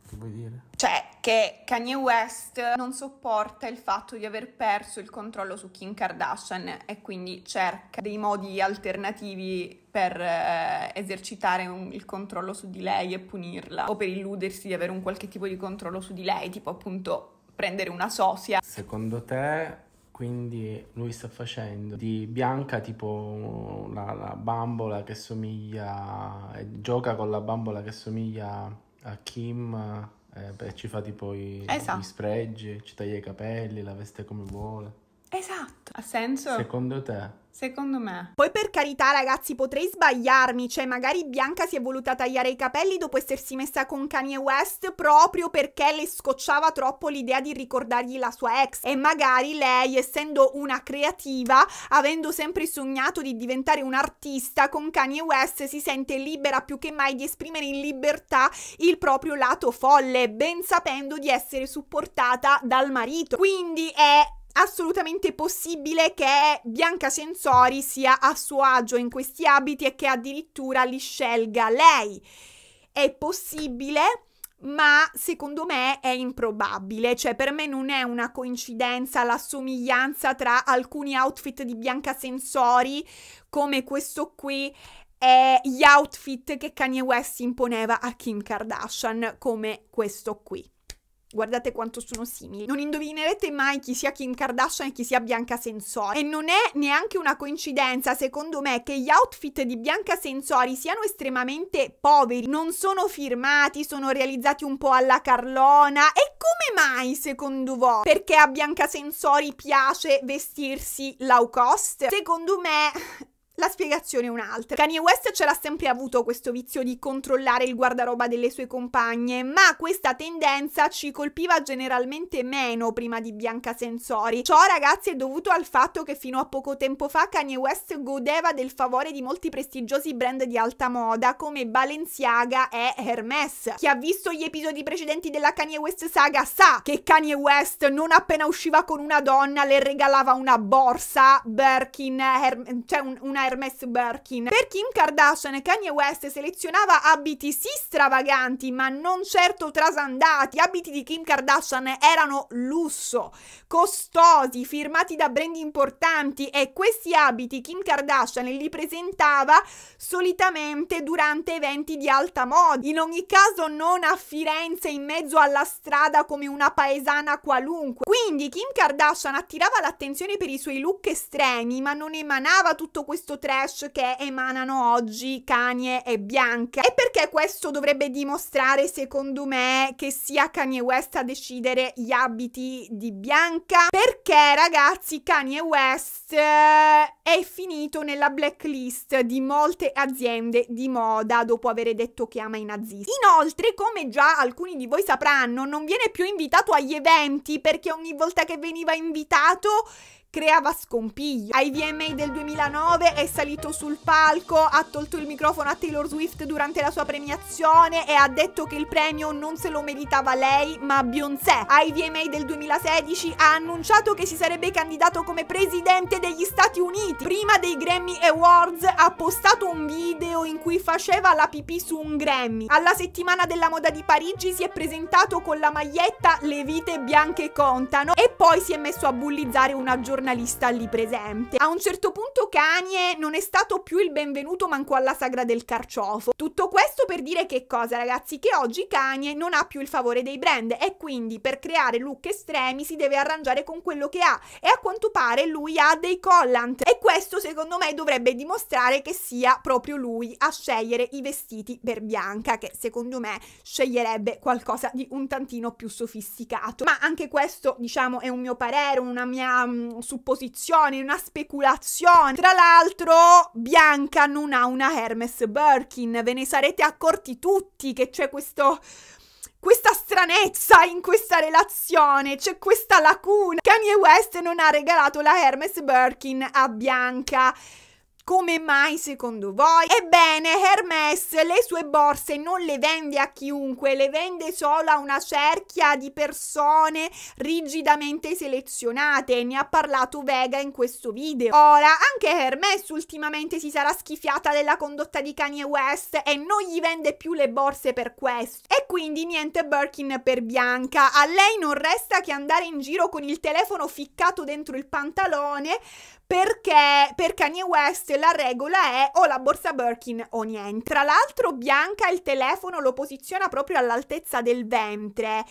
che vuoi dire? Cioè, che Kanye West non sopporta il fatto di aver perso il controllo su Kim Kardashian e quindi cerca dei modi alternativi per eh, esercitare un, il controllo su di lei e punirla o per illudersi di avere un qualche tipo di controllo su di lei, tipo appunto prendere una sosia. Secondo te quindi lui sta facendo di Bianca tipo la, la bambola che somiglia, gioca con la bambola che somiglia a Kim eh, beh, ci fa tipo i, esatto. gli sfregi, ci taglia i capelli, la veste come vuole. Esatto, ha senso? Secondo te? Secondo me. Poi per carità ragazzi potrei sbagliarmi, cioè magari Bianca si è voluta tagliare i capelli dopo essersi messa con Kanye West proprio perché le scocciava troppo l'idea di ricordargli la sua ex e magari lei essendo una creativa, avendo sempre sognato di diventare un'artista con Kanye West si sente libera più che mai di esprimere in libertà il proprio lato folle, ben sapendo di essere supportata dal marito. Quindi è assolutamente possibile che Bianca Sensori sia a suo agio in questi abiti e che addirittura li scelga lei. È possibile, ma secondo me è improbabile, cioè per me non è una coincidenza la somiglianza tra alcuni outfit di Bianca Sensori come questo qui e gli outfit che Kanye West imponeva a Kim Kardashian come questo qui. Guardate quanto sono simili. Non indovinerete mai chi sia Kim Kardashian e chi sia Bianca Sensori. E non è neanche una coincidenza, secondo me, che gli outfit di Bianca Sensori siano estremamente poveri. Non sono firmati, sono realizzati un po' alla Carlona. E come mai, secondo voi? Perché a Bianca Sensori piace vestirsi low cost? Secondo me la spiegazione è un'altra. Kanye West ce l'ha sempre avuto questo vizio di controllare il guardaroba delle sue compagne, ma questa tendenza ci colpiva generalmente meno prima di Bianca Sensori. Ciò ragazzi è dovuto al fatto che fino a poco tempo fa Kanye West godeva del favore di molti prestigiosi brand di alta moda come Balenciaga e Hermes. Chi ha visto gli episodi precedenti della Kanye West saga sa che Kanye West non appena usciva con una donna le regalava una borsa, Birkin, Herm- cioè un, una Hermes Birkin. Per Kim Kardashian Kanye West selezionava abiti sì stravaganti, ma non certo trasandati. Gli abiti di Kim Kardashian erano lusso, costosi, firmati da brand importanti e questi abiti Kim Kardashian li presentava solitamente durante eventi di alta moda. In ogni caso non a Firenze in mezzo alla strada come una paesana qualunque. Quindi Kim Kardashian attirava l'attenzione per i suoi look estremi, ma non emanava tutto questo trash che emanano oggi Kanye e Bianca. E perché questo dovrebbe dimostrare, secondo me, che sia Kanye West a decidere gli abiti di Bianca? Perché, ragazzi, Kanye West eh, è finito nella blacklist di molte aziende di moda dopo aver detto che ama i nazisti. Inoltre, come già alcuni di voi sapranno, non viene più invitato agli eventi perché ogni volta che veniva invitato creava scompiglio. Ai VMA del 2009 è salito sul palco, ha tolto il microfono a Taylor Swift durante la sua premiazione e ha detto che il premio non se lo meritava lei, ma Beyoncé. Ai VMA del 2016 ha annunciato che si sarebbe candidato come presidente degli Stati Uniti. Prima dei Grammy Awards ha postato un video in cui faceva la pipì su un Grammy. Alla settimana della moda di Parigi si è presentato con la maglietta Le vite bianche contano e poi si è messo a bullizzare una giornata giornalista lì presente. A un certo punto Kanye non è stato più il benvenuto manco alla sagra del carciofo. Tutto questo per dire che cosa ragazzi? Che oggi Kanye non ha più il favore dei brand e quindi per creare look estremi si deve arrangiare con quello che ha e a quanto pare lui ha dei collant e questo secondo me dovrebbe dimostrare che sia proprio lui a scegliere i vestiti per Bianca che secondo me sceglierebbe qualcosa di un tantino più sofisticato ma anche questo diciamo è un mio parere una mia um, supposizione, una speculazione. Tra l'altro, Bianca non ha una Hermes Birkin, ve ne sarete accorti tutti che c'è questo questa stranezza in questa relazione, c'è questa lacuna. Kanye West non ha regalato la Hermes Birkin a Bianca. Come mai secondo voi? Ebbene, Hermes le sue borse non le vende a chiunque, le vende solo a una cerchia di persone rigidamente selezionate. Ne ha parlato Vega in questo video. Ora, anche Hermes ultimamente si sarà schifiata della condotta di Kanye West e non gli vende più le borse per questo. E quindi niente Birkin per Bianca. A lei non resta che andare in giro con il telefono ficcato dentro il pantalone perché per Kanye West la regola è o la borsa Birkin o niente. Tra l'altro Bianca il telefono lo posiziona proprio all'altezza del ventre.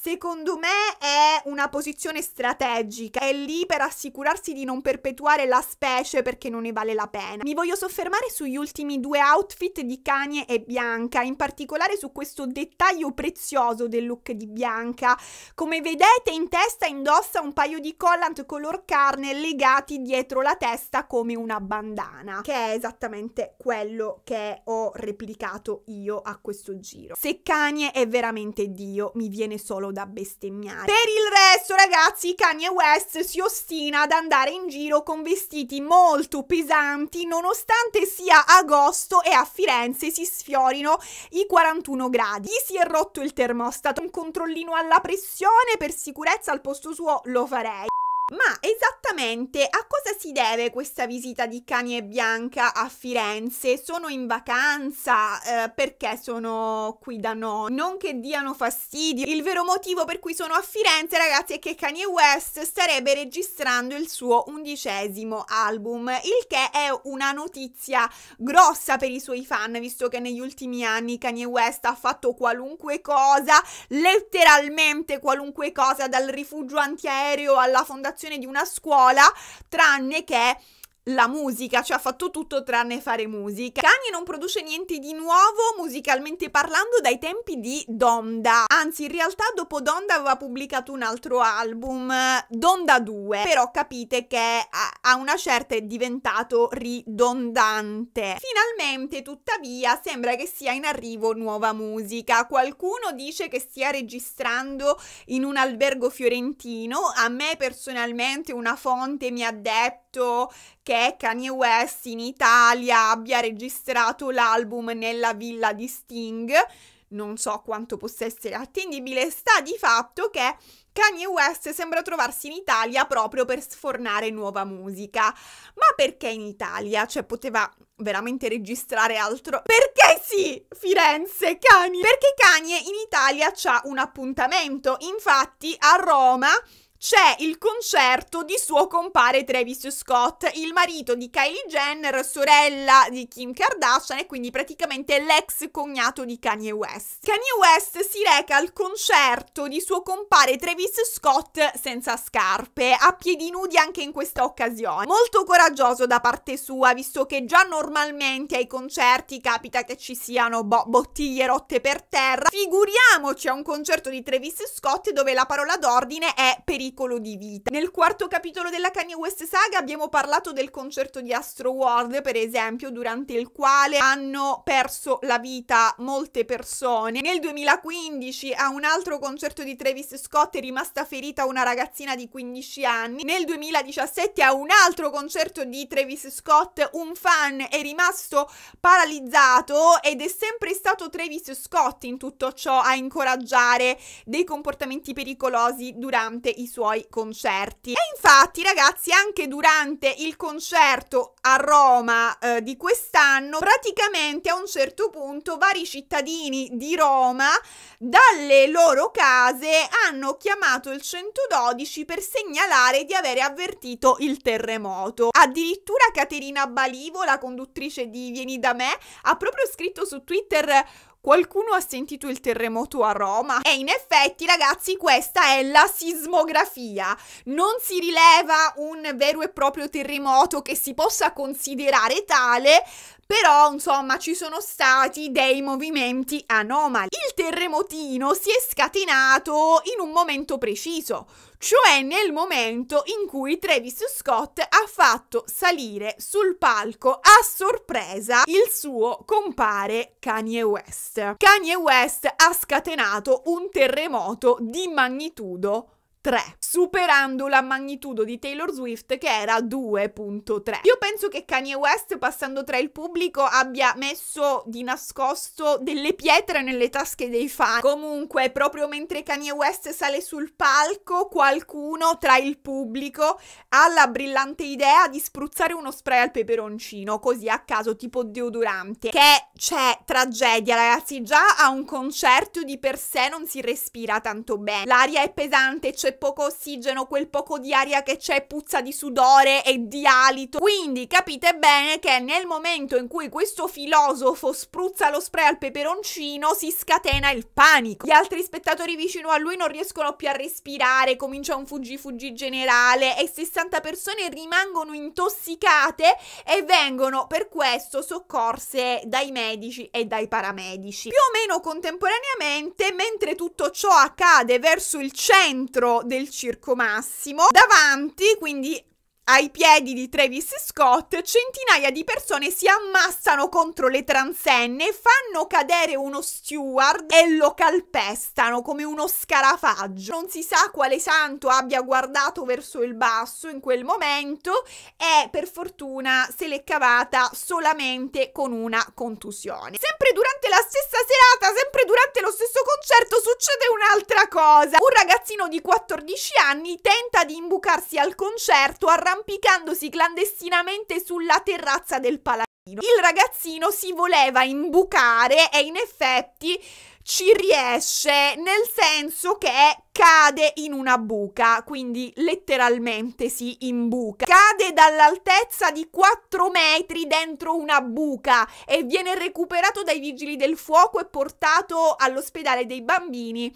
Secondo me è una posizione strategica, è lì per assicurarsi di non perpetuare la specie perché non ne vale la pena. Mi voglio soffermare sugli ultimi due outfit di Kanye e Bianca, in particolare su questo dettaglio prezioso del look di Bianca. Come vedete in testa indossa un paio di collant color carne legati dietro la testa come una bandana, che è esattamente quello che ho replicato io a questo giro. Se Kanye è veramente Dio, mi viene solo solo da bestemmiare. Per il resto, ragazzi, Kanye West si ostina ad andare in giro con vestiti molto pesanti, nonostante sia agosto e a Firenze si sfiorino i 41 gradi. Gli si è rotto il termostato, un controllino alla pressione per sicurezza al posto suo lo farei. Ma esattamente a cosa si deve questa visita di Cani e Bianca a Firenze? Sono in vacanza? Eh, perché sono qui da noi? Non che diano fastidio. Il vero motivo per cui sono a Firenze, ragazzi, è che Kanye West starebbe registrando il suo undicesimo album, il che è una notizia grossa per i suoi fan, visto che negli ultimi anni Kanye West ha fatto qualunque cosa, letteralmente qualunque cosa, dal rifugio antiaereo alla fondazione situazione di una scuola tranne che la musica, cioè ha fatto tutto tranne fare musica. Kanye non produce niente di nuovo musicalmente parlando dai tempi di Donda, anzi in realtà dopo Donda aveva pubblicato un altro album, Donda 2, però capite che a una certa è diventato ridondante. Finalmente tuttavia sembra che sia in arrivo nuova musica, qualcuno dice che stia registrando in un albergo fiorentino, a me personalmente una fonte mi ha detto che che Kanye West in Italia abbia registrato l'album nella villa di Sting. Non so quanto possa essere attendibile, sta di fatto che Kanye West sembra trovarsi in Italia proprio per sfornare nuova musica. Ma perché in Italia? Cioè, poteva veramente registrare altro? Perché sì, Firenze, Kanye! Perché Kanye in Italia ha un appuntamento. Infatti, a Roma c'è il concerto di suo compare Travis Scott, il marito di Kylie Jenner, sorella di Kim Kardashian e quindi praticamente l'ex cognato di Kanye West. Kanye West si reca al concerto di suo compare Travis Scott senza scarpe, a piedi nudi anche in questa occasione. Molto coraggioso da parte sua, visto che già normalmente ai concerti capita che ci siano bo bottiglie rotte per terra. Figuriamoci a un concerto di Travis Scott dove la parola d'ordine è per i pericolo di vita. Nel quarto capitolo della Kanye West saga abbiamo parlato del concerto di Astro World, per esempio, durante il quale hanno perso la vita molte persone. Nel 2015 a un altro concerto di Travis Scott è rimasta ferita una ragazzina di 15 anni. Nel 2017 a un altro concerto di Travis Scott un fan è rimasto paralizzato ed è sempre stato Travis Scott in tutto ciò a incoraggiare dei comportamenti pericolosi durante i suoi suoi concerti. E infatti ragazzi anche durante il concerto a Roma eh, di quest'anno praticamente a un certo punto vari cittadini di Roma dalle loro case hanno chiamato il 112 per segnalare di avere avvertito il terremoto. Addirittura Caterina Balivo, la conduttrice di Vieni da me, ha proprio scritto su Twitter Qualcuno ha sentito il terremoto a Roma? E in effetti, ragazzi, questa è la sismografia. Non si rileva un vero e proprio terremoto che si possa considerare tale, però insomma ci sono stati dei movimenti anomali. Il terremotino si è scatenato in un momento preciso, cioè nel momento in cui Travis Scott ha fatto salire sul palco a sorpresa il suo compare Kanye West. Kanye West ha scatenato un terremoto di magnitudo 3, superando la magnitudo di Taylor Swift che era 2.3. Io penso che Kanye West, passando tra il pubblico, abbia messo di nascosto delle pietre nelle tasche dei fan. Comunque, proprio mentre Kanye West sale sul palco, qualcuno tra il pubblico ha la brillante idea di spruzzare uno spray al peperoncino, così a caso, tipo deodorante. Che c'è tragedia, ragazzi. Già a un concerto di per sé non si respira tanto bene. L'aria è pesante, c'è c'è poco ossigeno, quel poco di aria che c'è puzza di sudore e di alito. Quindi capite bene che nel momento in cui questo filosofo spruzza lo spray al peperoncino si scatena il panico. Gli altri spettatori vicino a lui non riescono più a respirare, comincia un fuggi fuggi generale e 60 persone rimangono intossicate e vengono per questo soccorse dai medici e dai paramedici. Più o meno contemporaneamente, mentre tutto ciò accade verso il centro del Circo Massimo. Davanti, quindi ai piedi di Travis Scott, centinaia di persone si ammassano contro le transenne, fanno cadere uno steward e lo calpestano come uno scarafaggio. Non si sa quale santo abbia guardato verso il basso in quel momento e per fortuna se l'è cavata solamente con una contusione. Sempre durante la stessa serata, sempre durante lo stesso concerto succede un'altra cosa. Un ragazzino di 14 anni tenta di imbucarsi al concerto, arrampicando arrampicandosi clandestinamente sulla terrazza del palazzo. Il ragazzino si voleva imbucare e in effetti ci riesce nel senso che cade in una buca, quindi letteralmente si imbuca. Cade dall'altezza di 4 metri dentro una buca e viene recuperato dai vigili del fuoco e portato all'ospedale dei bambini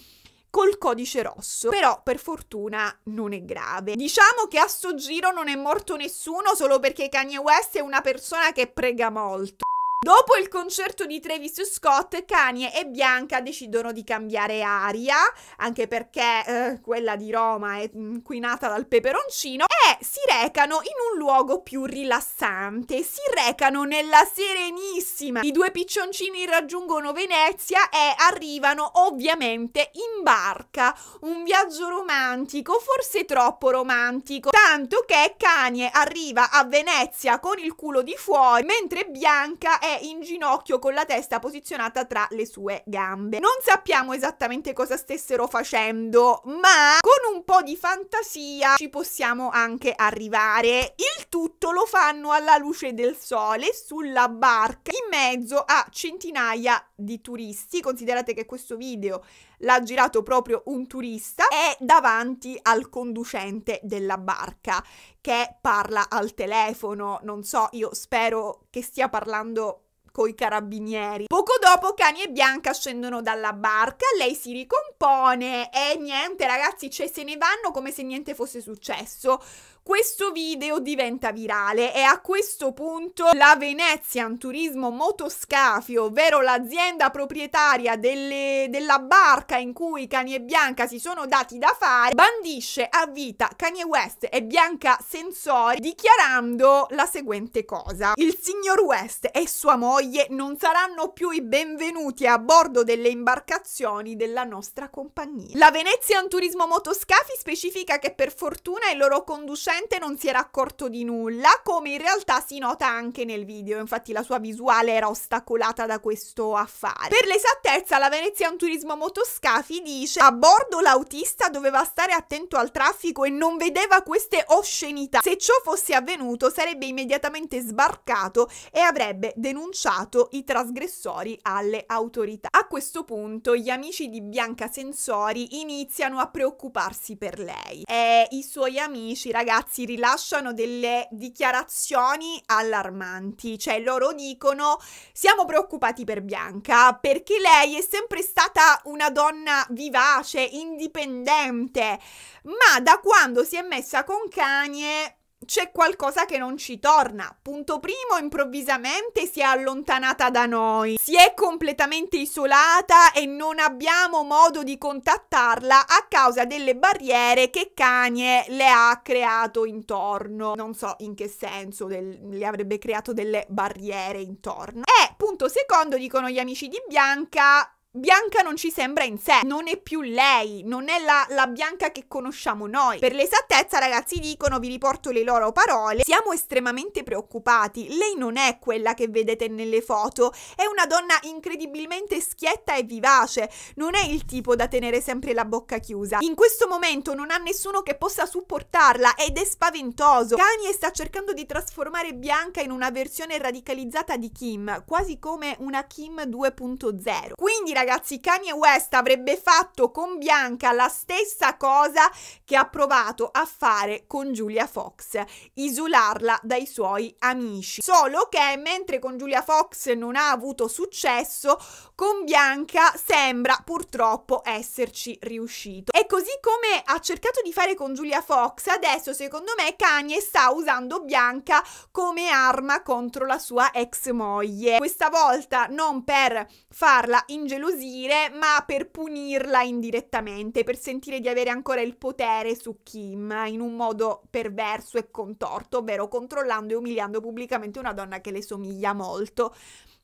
col codice rosso, però per fortuna non è grave. Diciamo che a sto giro non è morto nessuno solo perché Kanye West è una persona che prega molto. Dopo il concerto di Travis Scott, Kanye e Bianca decidono di cambiare aria, anche perché eh, quella di Roma è inquinata dal peperoncino, e si recano in un luogo più rilassante, si recano nella serenissima. I due piccioncini raggiungono Venezia e arrivano ovviamente in barca, un viaggio romantico, forse troppo romantico, tanto che Kanye arriva a Venezia con il culo di fuori, mentre Bianca è in ginocchio con la testa posizionata tra le sue gambe. Non sappiamo esattamente cosa stessero facendo, ma con un po' di fantasia ci possiamo anche arrivare. Il tutto lo fanno alla luce del sole sulla barca in mezzo a centinaia di turisti. Considerate che questo video l'ha girato proprio un turista, è davanti al conducente della barca che parla al telefono, non so, io spero che stia parlando coi carabinieri. Poco dopo Cani e Bianca scendono dalla barca, lei si ricompone e niente ragazzi, cioè se ne vanno come se niente fosse successo questo video diventa virale e a questo punto la Venezian Turismo Motoscafi, ovvero l'azienda proprietaria delle, della barca in cui Cani e Bianca si sono dati da fare, bandisce a vita Kanye West e Bianca Sensori dichiarando la seguente cosa. Il signor West e sua moglie non saranno più i benvenuti a bordo delle imbarcazioni della nostra compagnia. La Venezian Turismo Motoscafi specifica che per fortuna il loro conducente innocente non si era accorto di nulla, come in realtà si nota anche nel video, infatti la sua visuale era ostacolata da questo affare. Per l'esattezza la Venezian Turismo Motoscafi dice a bordo l'autista doveva stare attento al traffico e non vedeva queste oscenità. Se ciò fosse avvenuto sarebbe immediatamente sbarcato e avrebbe denunciato i trasgressori alle autorità. A questo punto gli amici di Bianca Sensori iniziano a preoccuparsi per lei e i suoi amici ragazzi ragazzi rilasciano delle dichiarazioni allarmanti, cioè loro dicono siamo preoccupati per Bianca perché lei è sempre stata una donna vivace, indipendente, ma da quando si è messa con Kanye c'è qualcosa che non ci torna. Punto primo, improvvisamente si è allontanata da noi, si è completamente isolata e non abbiamo modo di contattarla a causa delle barriere che Kanye le ha creato intorno. Non so in che senso del, le avrebbe creato delle barriere intorno. E punto secondo, dicono gli amici di Bianca, Bianca non ci sembra in sé, non è più lei, non è la, la, Bianca che conosciamo noi. Per l'esattezza, ragazzi, dicono, vi riporto le loro parole, siamo estremamente preoccupati, lei non è quella che vedete nelle foto, è una donna incredibilmente schietta e vivace, non è il tipo da tenere sempre la bocca chiusa. In questo momento non ha nessuno che possa supportarla ed è spaventoso. Kanye sta cercando di trasformare Bianca in una versione radicalizzata di Kim, quasi come una Kim 2.0. Quindi, ragazzi, ragazzi, Kanye West avrebbe fatto con Bianca la stessa cosa che ha provato a fare con Giulia Fox, isolarla dai suoi amici. Solo che mentre con Giulia Fox non ha avuto successo, con Bianca sembra purtroppo esserci riuscito. E così come ha cercato di fare con Giulia Fox, adesso secondo me Kanye sta usando Bianca come arma contro la sua ex moglie. Questa volta non per farla ingelosire, ma per punirla indirettamente, per sentire di avere ancora il potere su Kim in un modo perverso e contorto, ovvero controllando e umiliando pubblicamente una donna che le somiglia molto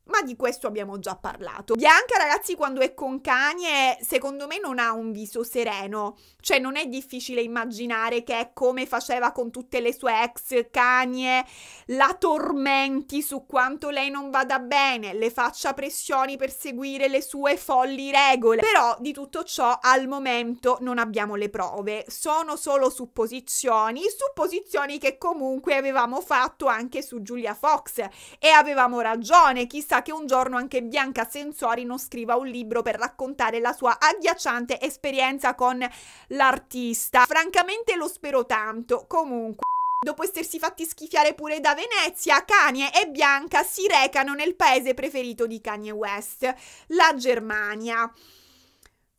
ma di questo abbiamo già parlato. Bianca, ragazzi, quando è con Kanye, secondo me non ha un viso sereno, cioè non è difficile immaginare che come faceva con tutte le sue ex Kanye, la tormenti su quanto lei non vada bene, le faccia pressioni per seguire le sue folli regole. Però di tutto ciò al momento non abbiamo le prove, sono solo supposizioni, supposizioni che comunque avevamo fatto anche su Giulia Fox e avevamo ragione, chissà chissà che un giorno anche Bianca Sensori non scriva un libro per raccontare la sua agghiacciante esperienza con l'artista. Francamente lo spero tanto, comunque. Dopo essersi fatti schifiare pure da Venezia, Kanye e Bianca si recano nel paese preferito di Kanye West, la Germania.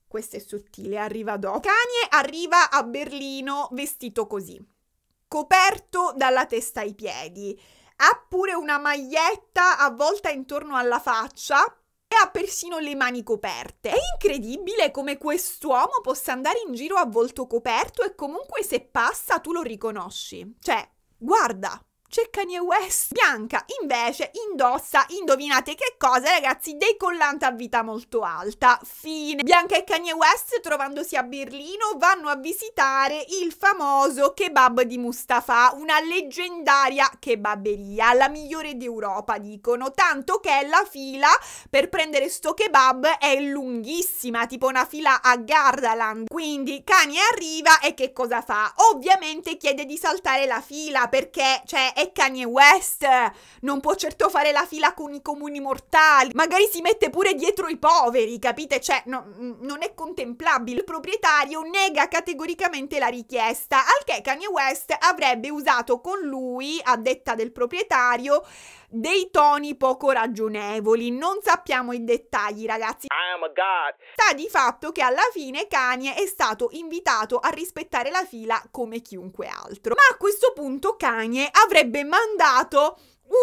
Questo è sottile, arriva dopo. Kanye arriva a Berlino vestito così, coperto dalla testa ai piedi ha pure una maglietta avvolta intorno alla faccia e ha persino le mani coperte. È incredibile come quest'uomo possa andare in giro a volto coperto e comunque se passa tu lo riconosci. Cioè, guarda, c'è Kanye West. Bianca invece indossa, indovinate che cosa ragazzi, dei collanti a vita molto alta. Fine. Bianca e Kanye West trovandosi a Berlino vanno a visitare il famoso kebab di Mustafa, una leggendaria kebaberia, la migliore d'Europa dicono, tanto che la fila per prendere sto kebab è lunghissima, tipo una fila a Gardaland. Quindi Kanye arriva e che cosa fa? Ovviamente chiede di saltare la fila perché cioè è Kanye West, non può certo fare la fila con i comuni mortali, magari si mette pure dietro i poveri, capite? Cioè, no, mm, non è contemplabile. Il proprietario nega categoricamente la richiesta, al che Kanye West avrebbe usato con lui, a detta del proprietario, dei toni poco ragionevoli, non sappiamo i dettagli ragazzi. Sta di fatto che alla fine Kanye è stato invitato a rispettare la fila come chiunque altro. Ma a questo punto Kanye avrebbe mandato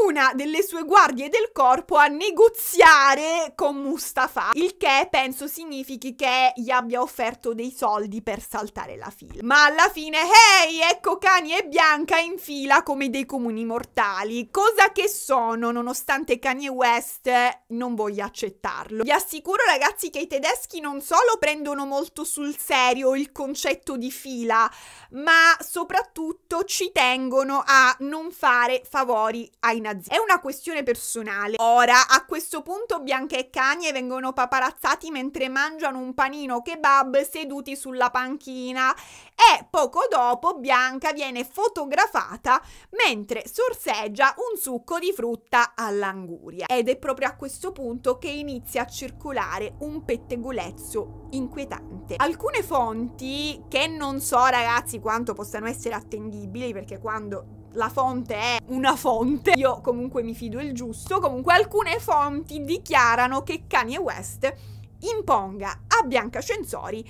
una delle sue guardie del corpo a negoziare con Mustafa, il che penso significhi che gli abbia offerto dei soldi per saltare la fila. Ma alla fine, ehi, hey, ecco Cani e Bianca in fila come dei comuni mortali, cosa che sono nonostante Kanye West non voglia accettarlo. Vi assicuro ragazzi che i tedeschi non solo prendono molto sul serio il concetto di fila, ma soprattutto ci tengono a non fare favori ai in azienda. È una questione personale. Ora, a questo punto Bianca e Kanye vengono paparazzati mentre mangiano un panino kebab seduti sulla panchina e poco dopo Bianca viene fotografata mentre sorseggia un succo di frutta all'anguria. Ed è proprio a questo punto che inizia a circolare un pettegolezzo inquietante. Alcune fonti, che non so ragazzi quanto possano essere attendibili, perché quando la fonte è una fonte, io comunque mi fido il giusto, comunque alcune fonti dichiarano che Kanye West imponga a Bianca Censori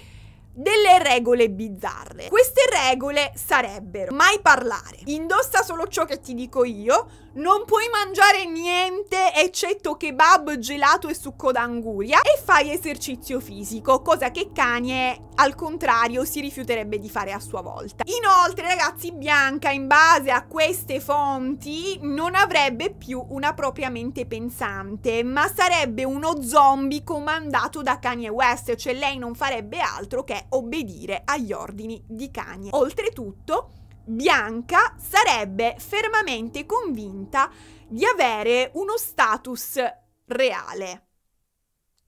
delle regole bizzarre. Queste regole sarebbero mai parlare, indossa solo ciò che ti dico io, non puoi mangiare niente eccetto kebab, gelato e succo d'anguria e fai esercizio fisico, cosa che Kanye al contrario si rifiuterebbe di fare a sua volta. Inoltre ragazzi Bianca in base a queste fonti non avrebbe più una propria mente pensante ma sarebbe uno zombie comandato da Kanye West, cioè lei non farebbe altro che obbedire agli ordini di Kanye. Oltretutto bianca sarebbe fermamente convinta di avere uno status reale.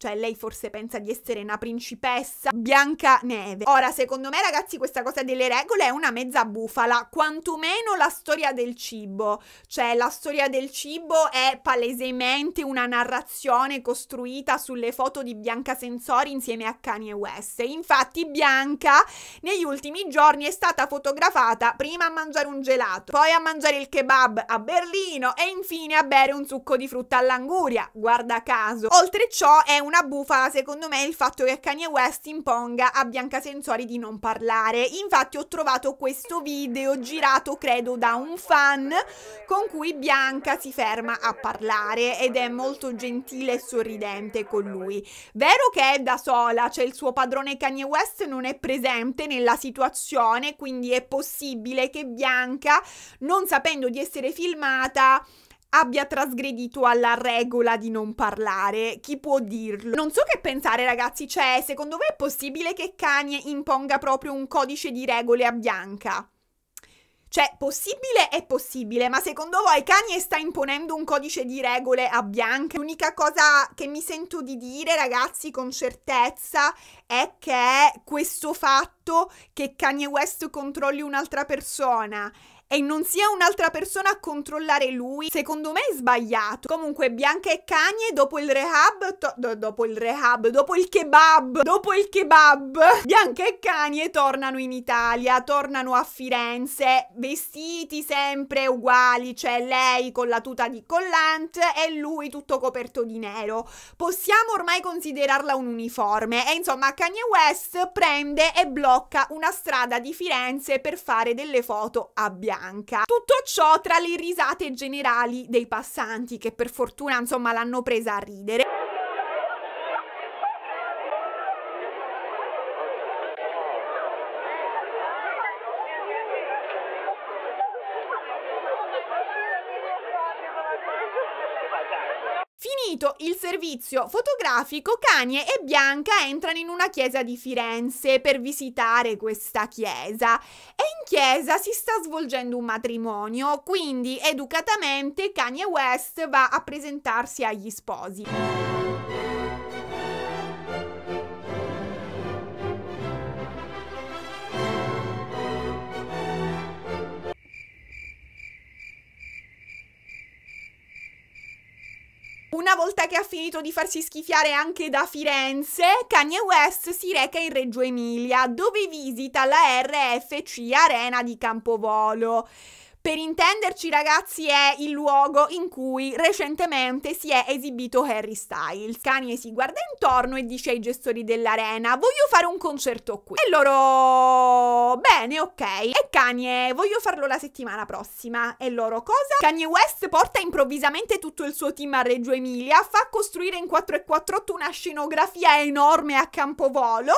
Cioè, lei forse pensa di essere una principessa bianca neve. Ora, secondo me, ragazzi, questa cosa delle regole è una mezza bufala. Quantomeno la storia del cibo. Cioè, la storia del cibo è palesemente una narrazione costruita sulle foto di Bianca Sensori insieme a Kanye West. Infatti, Bianca negli ultimi giorni è stata fotografata prima a mangiare un gelato, poi a mangiare il kebab a Berlino e infine a bere un succo di frutta all'anguria. Guarda caso. Oltre ciò, è un una bufala, secondo me, il fatto che Kanye West imponga a Bianca Sensori di non parlare. Infatti ho trovato questo video girato, credo, da un fan con cui Bianca si ferma a parlare ed è molto gentile e sorridente con lui. Vero che è da sola, cioè il suo padrone Kanye West non è presente nella situazione, quindi è possibile che Bianca, non sapendo di essere filmata, abbia trasgredito alla regola di non parlare, chi può dirlo? Non so che pensare ragazzi, cioè secondo voi è possibile che Kanye imponga proprio un codice di regole a Bianca? Cioè, possibile è possibile, ma secondo voi Kanye sta imponendo un codice di regole a Bianca? L'unica cosa che mi sento di dire, ragazzi, con certezza è che questo fatto che Kanye West controlli un'altra persona e non sia un'altra persona a controllare lui, secondo me è sbagliato. Comunque Bianca e Kanye dopo il rehab, do dopo il rehab, dopo il kebab, dopo il kebab, Bianca e Kanye tornano in Italia, tornano a Firenze, vestiti sempre uguali, cioè lei con la tuta di collant e lui tutto coperto di nero. Possiamo ormai considerarla un uniforme e insomma Kanye West prende e blocca una strada di Firenze per fare delle foto a Bianca bianca. Tutto ciò tra le risate generali dei passanti che per fortuna insomma l'hanno presa a ridere. il servizio fotografico, Canie e Bianca entrano in una chiesa di Firenze per visitare questa chiesa e in chiesa si sta svolgendo un matrimonio, quindi educatamente Kanye West va a presentarsi agli sposi. Una volta che ha finito di farsi schifiare anche da Firenze, Kanye West si reca in Reggio Emilia, dove visita la RFC Arena di Campovolo. Per intenderci, ragazzi, è il luogo in cui recentemente si è esibito Harry Styles. Kanye si guarda intorno e dice ai gestori dell'arena: Voglio fare un concerto qui. E loro. Bene, ok. E Kanye, voglio farlo la settimana prossima. E loro cosa? Kanye West porta improvvisamente tutto il suo team a Reggio Emilia, fa costruire in 4 e 448 una scenografia enorme a Campovolo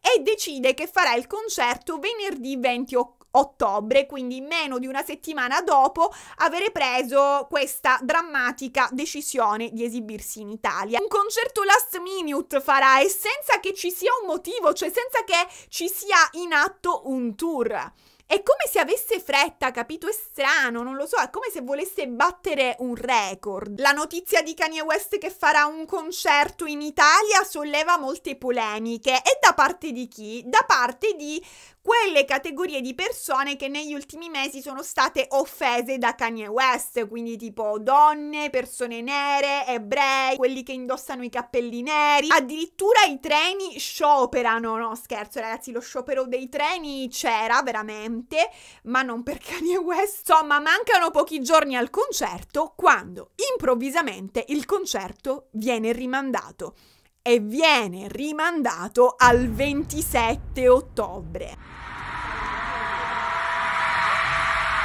e decide che farà il concerto venerdì 20 ottobre ottobre, quindi meno di una settimana dopo avere preso questa drammatica decisione di esibirsi in Italia. Un concerto last minute farà e senza che ci sia un motivo, cioè senza che ci sia in atto un tour. È come se avesse fretta, capito? È strano, non lo so, è come se volesse battere un record. La notizia di Kanye West che farà un concerto in Italia solleva molte polemiche e da parte di chi? Da parte di quelle categorie di persone che negli ultimi mesi sono state offese da Kanye West, quindi tipo donne, persone nere, ebrei, quelli che indossano i cappelli neri, addirittura i treni scioperano, no scherzo ragazzi, lo sciopero dei treni c'era veramente, ma non per [laughs] Kanye West, insomma mancano pochi giorni al concerto quando improvvisamente il concerto viene rimandato e viene rimandato al 27 ottobre.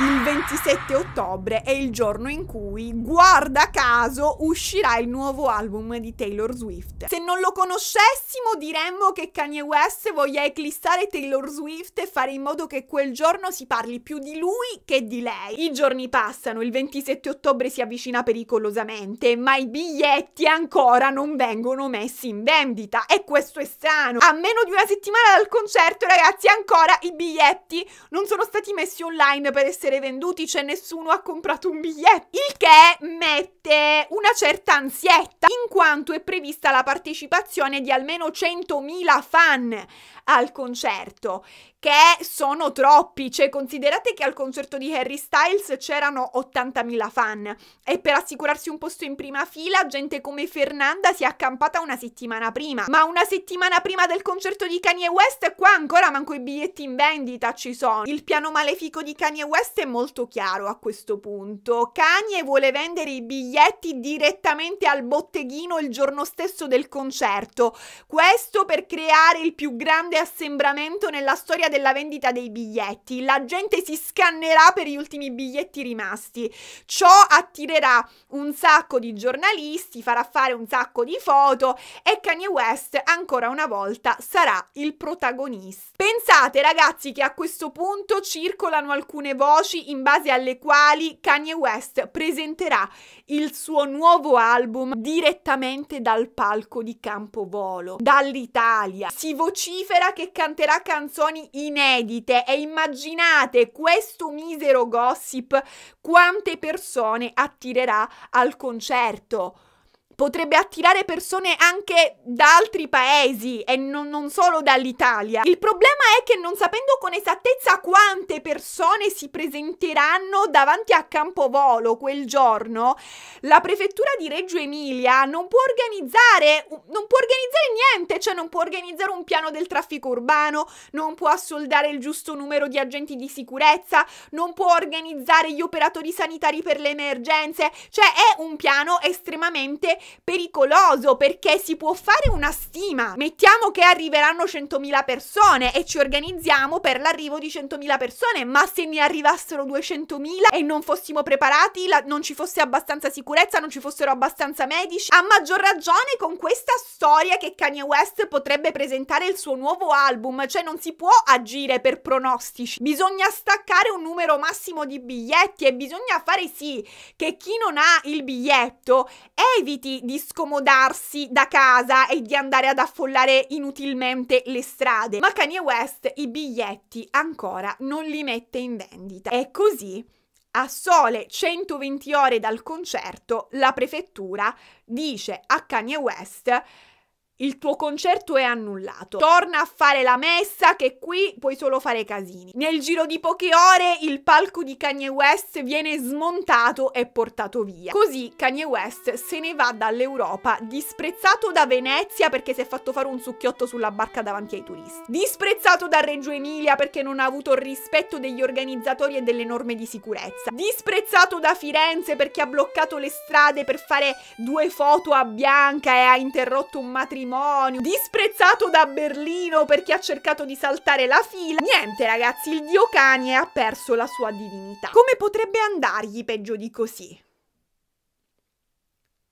il 27 ottobre è il giorno in cui, guarda caso, uscirà il nuovo album di Taylor Swift. Se non lo conoscessimo diremmo che Kanye West voglia eclissare Taylor Swift e fare in modo che quel giorno si parli più di lui che di lei. I giorni passano, il 27 ottobre si avvicina pericolosamente, ma i biglietti ancora non vengono messi in vendita e questo è strano. A meno di una settimana dal concerto, ragazzi, ancora i biglietti non sono stati messi online per essere essere venduti, cioè nessuno ha comprato un biglietto. Il che mette una certa ansietta, in quanto è prevista la partecipazione di almeno 100.000 fan al concerto, che sono troppi, cioè considerate che al concerto di Harry Styles c'erano 80.000 fan e per assicurarsi un posto in prima fila gente come Fernanda si è accampata una settimana prima, ma una settimana prima del concerto di Kanye West qua ancora manco i biglietti in vendita ci sono. Il piano malefico di Kanye West è molto chiaro a questo punto. Kanye vuole vendere i biglietti direttamente al botteghino il giorno stesso del concerto. Questo per creare il più grande assembramento nella storia della vendita dei biglietti. La gente si scannerà per gli ultimi biglietti rimasti. Ciò attirerà un sacco di giornalisti, farà fare un sacco di foto e Kanye West ancora una volta sarà il protagonista. Pensate ragazzi che a questo punto circolano alcune voci in base alle quali Kanye West presenterà il suo nuovo album direttamente dal palco di Campovolo, dall'Italia. Si vocifera che canterà canzoni inedite e immaginate questo misero gossip quante persone attirerà al concerto potrebbe attirare persone anche da altri paesi e non, non solo dall'Italia. Il problema è che non sapendo con esattezza quante persone si presenteranno davanti a Campovolo quel giorno, la prefettura di Reggio Emilia non può organizzare, non può organizzare niente, cioè non può organizzare un piano del traffico urbano, non può assoldare il giusto numero di agenti di sicurezza, non può organizzare gli operatori sanitari per le emergenze, cioè è un piano estremamente pericoloso perché si può fare una stima. Mettiamo che arriveranno 100.000 persone e ci organizziamo per l'arrivo di 100.000 persone, ma se ne arrivassero 200.000 e non fossimo preparati, la, non ci fosse abbastanza sicurezza, non ci fossero abbastanza medici, a maggior ragione con questa storia che Kanye West potrebbe presentare il suo nuovo album, cioè non si può agire per pronostici, bisogna staccare un numero massimo di biglietti e bisogna fare sì che chi non ha il biglietto eviti di scomodarsi da casa e di andare ad affollare inutilmente le strade. Ma Kanye West i biglietti ancora non li mette in vendita. E così a sole 120 ore dal concerto, la prefettura dice a Kanye West il tuo concerto è annullato. Torna a fare la messa che qui puoi solo fare casini. Nel giro di poche ore il palco di Kanye West viene smontato e portato via. Così Kanye West se ne va dall'Europa disprezzato da Venezia perché si è fatto fare un succhiotto sulla barca davanti ai turisti. Disprezzato da Reggio Emilia perché non ha avuto il rispetto degli organizzatori e delle norme di sicurezza. Disprezzato da Firenze perché ha bloccato le strade per fare due foto a Bianca e ha interrotto un matrimonio matrimonio, disprezzato da Berlino perché ha cercato di saltare la fila. Niente ragazzi, il dio cane ha perso la sua divinità. Come potrebbe andargli peggio di così?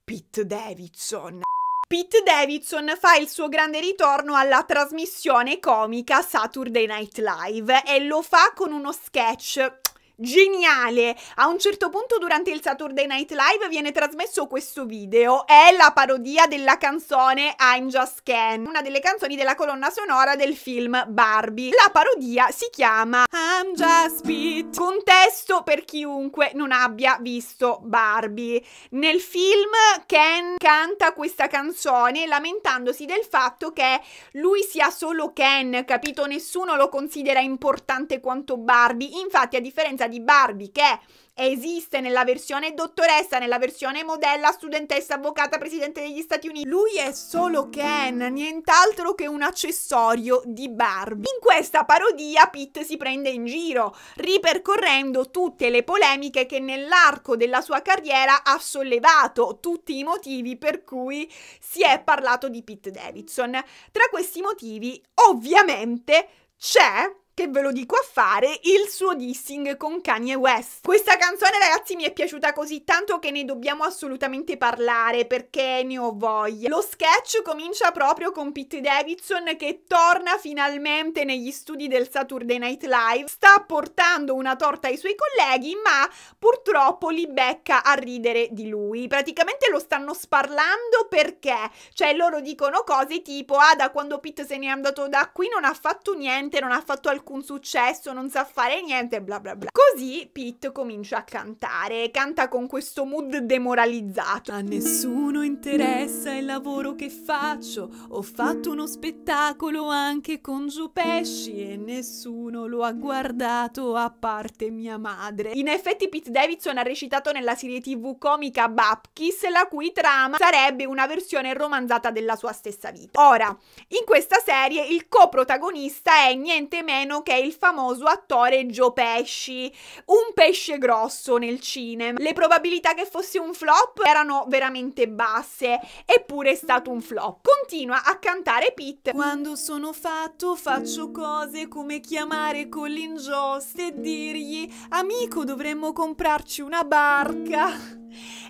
Pete Davidson. Pete Davidson fa il suo grande ritorno alla trasmissione comica Saturday Night Live e lo fa con uno sketch geniale. A un certo punto durante il Saturday Night Live viene trasmesso questo video, è la parodia della canzone I'm Just Ken, una delle canzoni della colonna sonora del film Barbie. La parodia si chiama I'm Just Beat, contesto per chiunque non abbia visto Barbie. Nel film Ken canta questa canzone lamentandosi del fatto che lui sia solo Ken, capito? Nessuno lo considera importante quanto Barbie, infatti a differenza di Barbie che esiste nella versione dottoressa, nella versione modella, studentessa, avvocata, presidente degli Stati Uniti. Lui è solo Ken, nient'altro che un accessorio di Barbie. In questa parodia Pete si prende in giro, ripercorrendo tutte le polemiche che nell'arco della sua carriera ha sollevato, tutti i motivi per cui si è parlato di Pete Davidson. Tra questi motivi, ovviamente, c'è che ve lo dico a fare, il suo dissing con Kanye West. Questa canzone ragazzi mi è piaciuta così tanto che ne dobbiamo assolutamente parlare perché ne ho voglia. Lo sketch comincia proprio con Pete Davidson che torna finalmente negli studi del Saturday Night Live, sta portando una torta ai suoi colleghi ma purtroppo li becca a ridere di lui. Praticamente lo stanno sparlando perché, cioè loro dicono cose tipo ah da quando Pete se n'è andato da qui non ha fatto niente, non ha fatto alcun alcun successo, non sa fare niente, bla bla bla. Così Pete comincia a cantare, canta con questo mood demoralizzato. A nessuno interessa il lavoro che faccio, ho fatto uno spettacolo anche con Giupesci e nessuno lo ha guardato a parte mia madre. In effetti Pete Davidson ha recitato nella serie tv comica Bapkis, la cui trama sarebbe una versione romanzata della sua stessa vita. Ora, in questa serie il coprotagonista è niente meno meno che il famoso attore Joe Pesci, un pesce grosso nel cinema. Le probabilità che fosse un flop erano veramente basse, eppure è stato un flop. Continua a cantare Pete. Quando sono fatto faccio cose come chiamare Colin Jost e dirgli amico dovremmo comprarci una barca.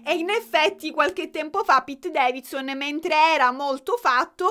E in effetti qualche tempo fa Pete Davidson, mentre era molto fatto,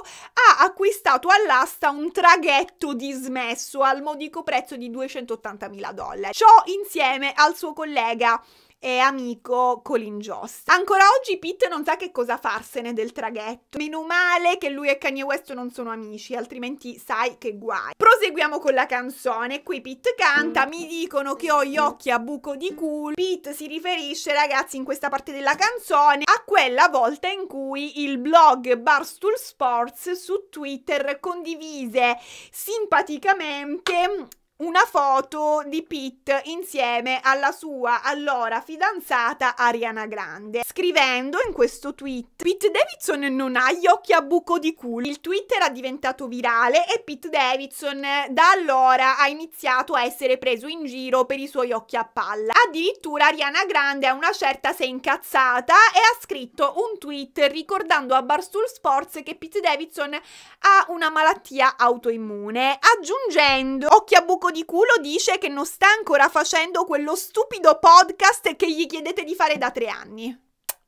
ha acquistato all'asta un traghetto dismesso al modico prezzo di 280.000 dollari. Ciò insieme al suo collega e amico Colin Jost. Ancora oggi Pitt non sa che cosa farsene del traghetto. Meno male che lui e Kanye West non sono amici, altrimenti sai che guai. Proseguiamo con la canzone. Qui Pitt canta, mi dicono che ho gli occhi a buco di culo. Pitt si riferisce, ragazzi, in questa parte della canzone a quella volta in cui il blog Barstool Sports su Twitter condivise simpaticamente una foto di Pete insieme alla sua allora fidanzata Ariana Grande. Scrivendo in questo tweet: Pete Davidson non ha gli occhi a buco di culo. Il tweet era diventato virale e Pete Davidson eh, da allora ha iniziato a essere preso in giro per i suoi occhi a palla. Addirittura Ariana Grande a una certa si è incazzata e ha scritto un tweet ricordando a Barstool Sports che Pete Davidson ha una malattia autoimmune, aggiungendo occhi a buco buco di culo dice che non sta ancora facendo quello stupido podcast che gli chiedete di fare da tre anni.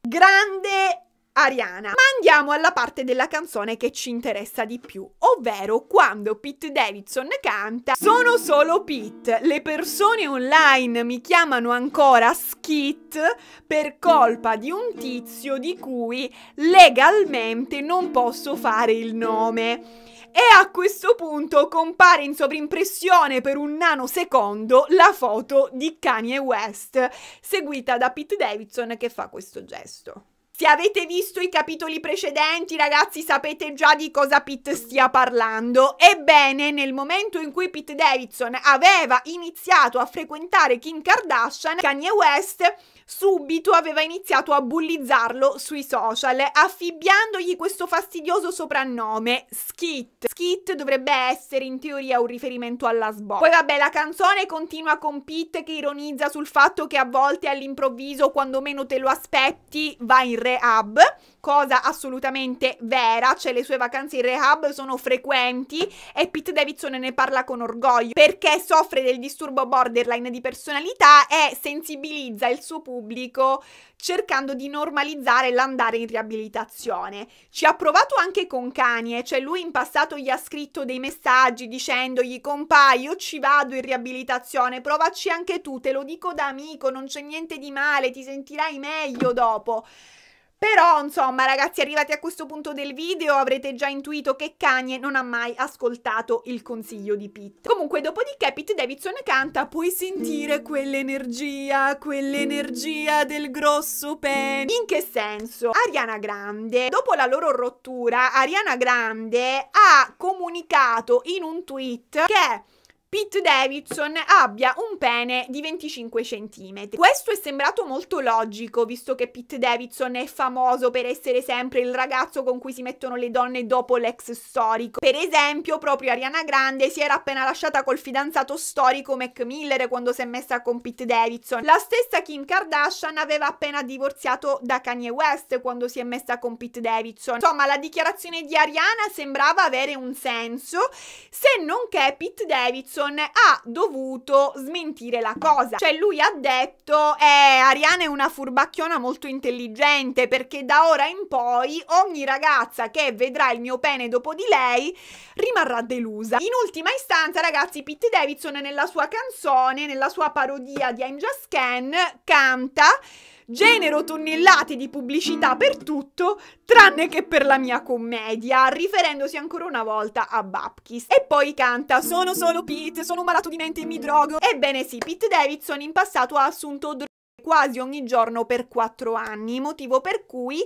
Grande Ariana. Ma andiamo alla parte della canzone che ci interessa di più, ovvero quando Pete Davidson canta Sono solo Pete, le persone online mi chiamano ancora Skit per colpa di un tizio di cui legalmente non posso fare il nome. E a questo punto compare in sovrimpressione per un nanosecondo la foto di Kanye West, seguita da Pete Davidson che fa questo gesto. Se avete visto i capitoli precedenti, ragazzi, sapete già di cosa Pete stia parlando. Ebbene, nel momento in cui Pete Davidson aveva iniziato a frequentare Kim Kardashian, Kanye West subito aveva iniziato a bullizzarlo sui social, affibbiandogli questo fastidioso soprannome, Skit. Kit dovrebbe essere in teoria un riferimento alla SBO. Poi vabbè, la canzone continua con Pete che ironizza sul fatto che a volte all'improvviso, quando meno te lo aspetti, va in rehab, cosa assolutamente vera, cioè le sue vacanze in rehab sono frequenti e Pete Davidson ne parla con orgoglio perché soffre del disturbo borderline di personalità e sensibilizza il suo pubblico cercando di normalizzare l'andare in riabilitazione. Ci ha provato anche con Kanye, cioè lui in passato gli ha scritto dei messaggi dicendogli compà io ci vado in riabilitazione, provaci anche tu, te lo dico da amico, non c'è niente di male, ti sentirai meglio dopo. Però, insomma, ragazzi, arrivati a questo punto del video avrete già intuito che Kanye non ha mai ascoltato il consiglio di Pete. Comunque, dopodiché Pete Davidson canta Puoi sentire quell'energia, quell'energia del grosso pene. In che senso? Ariana Grande, dopo la loro rottura, Ariana Grande ha comunicato in un tweet che Pete Davidson abbia un pene di 25 cm. Questo è sembrato molto logico, visto che Pete Davidson è famoso per essere sempre il ragazzo con cui si mettono le donne dopo l'ex storico. Per esempio, proprio Ariana Grande si era appena lasciata col fidanzato storico Mac Miller quando si è messa con Pete Davidson. La stessa Kim Kardashian aveva appena divorziato da Kanye West quando si è messa con Pete Davidson. Insomma, la dichiarazione di Ariana sembrava avere un senso, se non che Pete Davidson Johnson ha dovuto smentire la cosa. Cioè lui ha detto eh Ariana è una furbacchiona molto intelligente perché da ora in poi ogni ragazza che vedrà il mio pene dopo di lei rimarrà delusa. In ultima istanza ragazzi Pete Davidson nella sua canzone, nella sua parodia di I'm Just Ken canta Genero tonnellate di pubblicità per tutto, tranne che per la mia commedia, riferendosi ancora una volta a Bapkis. E poi canta Sono solo Pete, sono un malato di mente e mi drogo. Ebbene sì, Pete Davidson in passato ha assunto droghe quasi ogni giorno per quattro anni, motivo per cui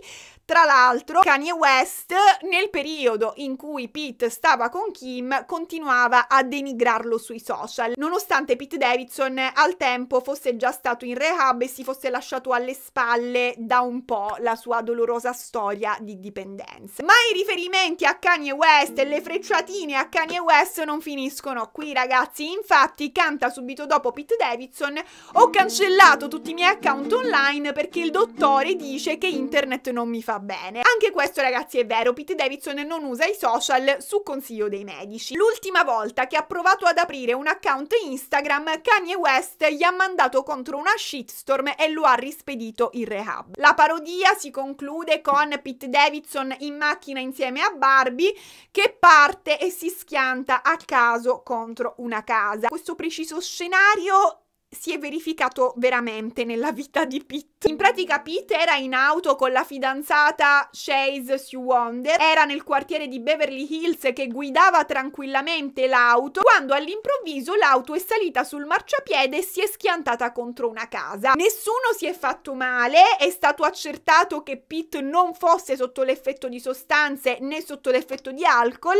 tra l'altro, Kanye West, nel periodo in cui Pete stava con Kim, continuava a denigrarlo sui social, nonostante Pete Davidson al tempo fosse già stato in rehab e si fosse lasciato alle spalle da un po' la sua dolorosa storia di dipendenza. Ma i riferimenti a Kanye West e le frecciatine a Kanye West non finiscono qui, ragazzi. Infatti, canta subito dopo Pete Davidson: Ho cancellato tutti i miei account online perché il dottore dice che internet non mi fa sta bene. Anche questo ragazzi è vero, Pete Davidson non usa i social su consiglio dei medici. L'ultima volta che ha provato ad aprire un account Instagram, Kanye West gli ha mandato contro una shitstorm e lo ha rispedito in rehab. La parodia si conclude con Pete Davidson in macchina insieme a Barbie che parte e si schianta a caso contro una casa. Questo preciso scenario si è verificato veramente nella vita di Pete. In pratica Pete era in auto con la fidanzata Chase Sue Wonder, era nel quartiere di Beverly Hills che guidava tranquillamente l'auto, quando all'improvviso l'auto è salita sul marciapiede e si è schiantata contro una casa. Nessuno si è fatto male, è stato accertato che Pete non fosse sotto l'effetto di sostanze né sotto l'effetto di alcol,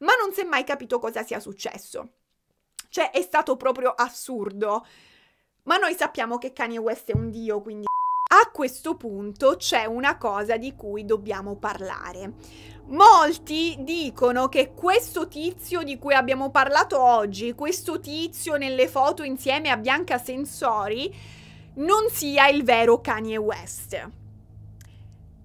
ma non si è mai capito cosa sia successo. Cioè è stato proprio assurdo. Ma noi sappiamo che Kanye West è un dio, quindi... A questo punto c'è una cosa di cui dobbiamo parlare. Molti dicono che questo tizio di cui abbiamo parlato oggi, questo tizio nelle foto insieme a Bianca Sensori, non sia il vero Kanye West.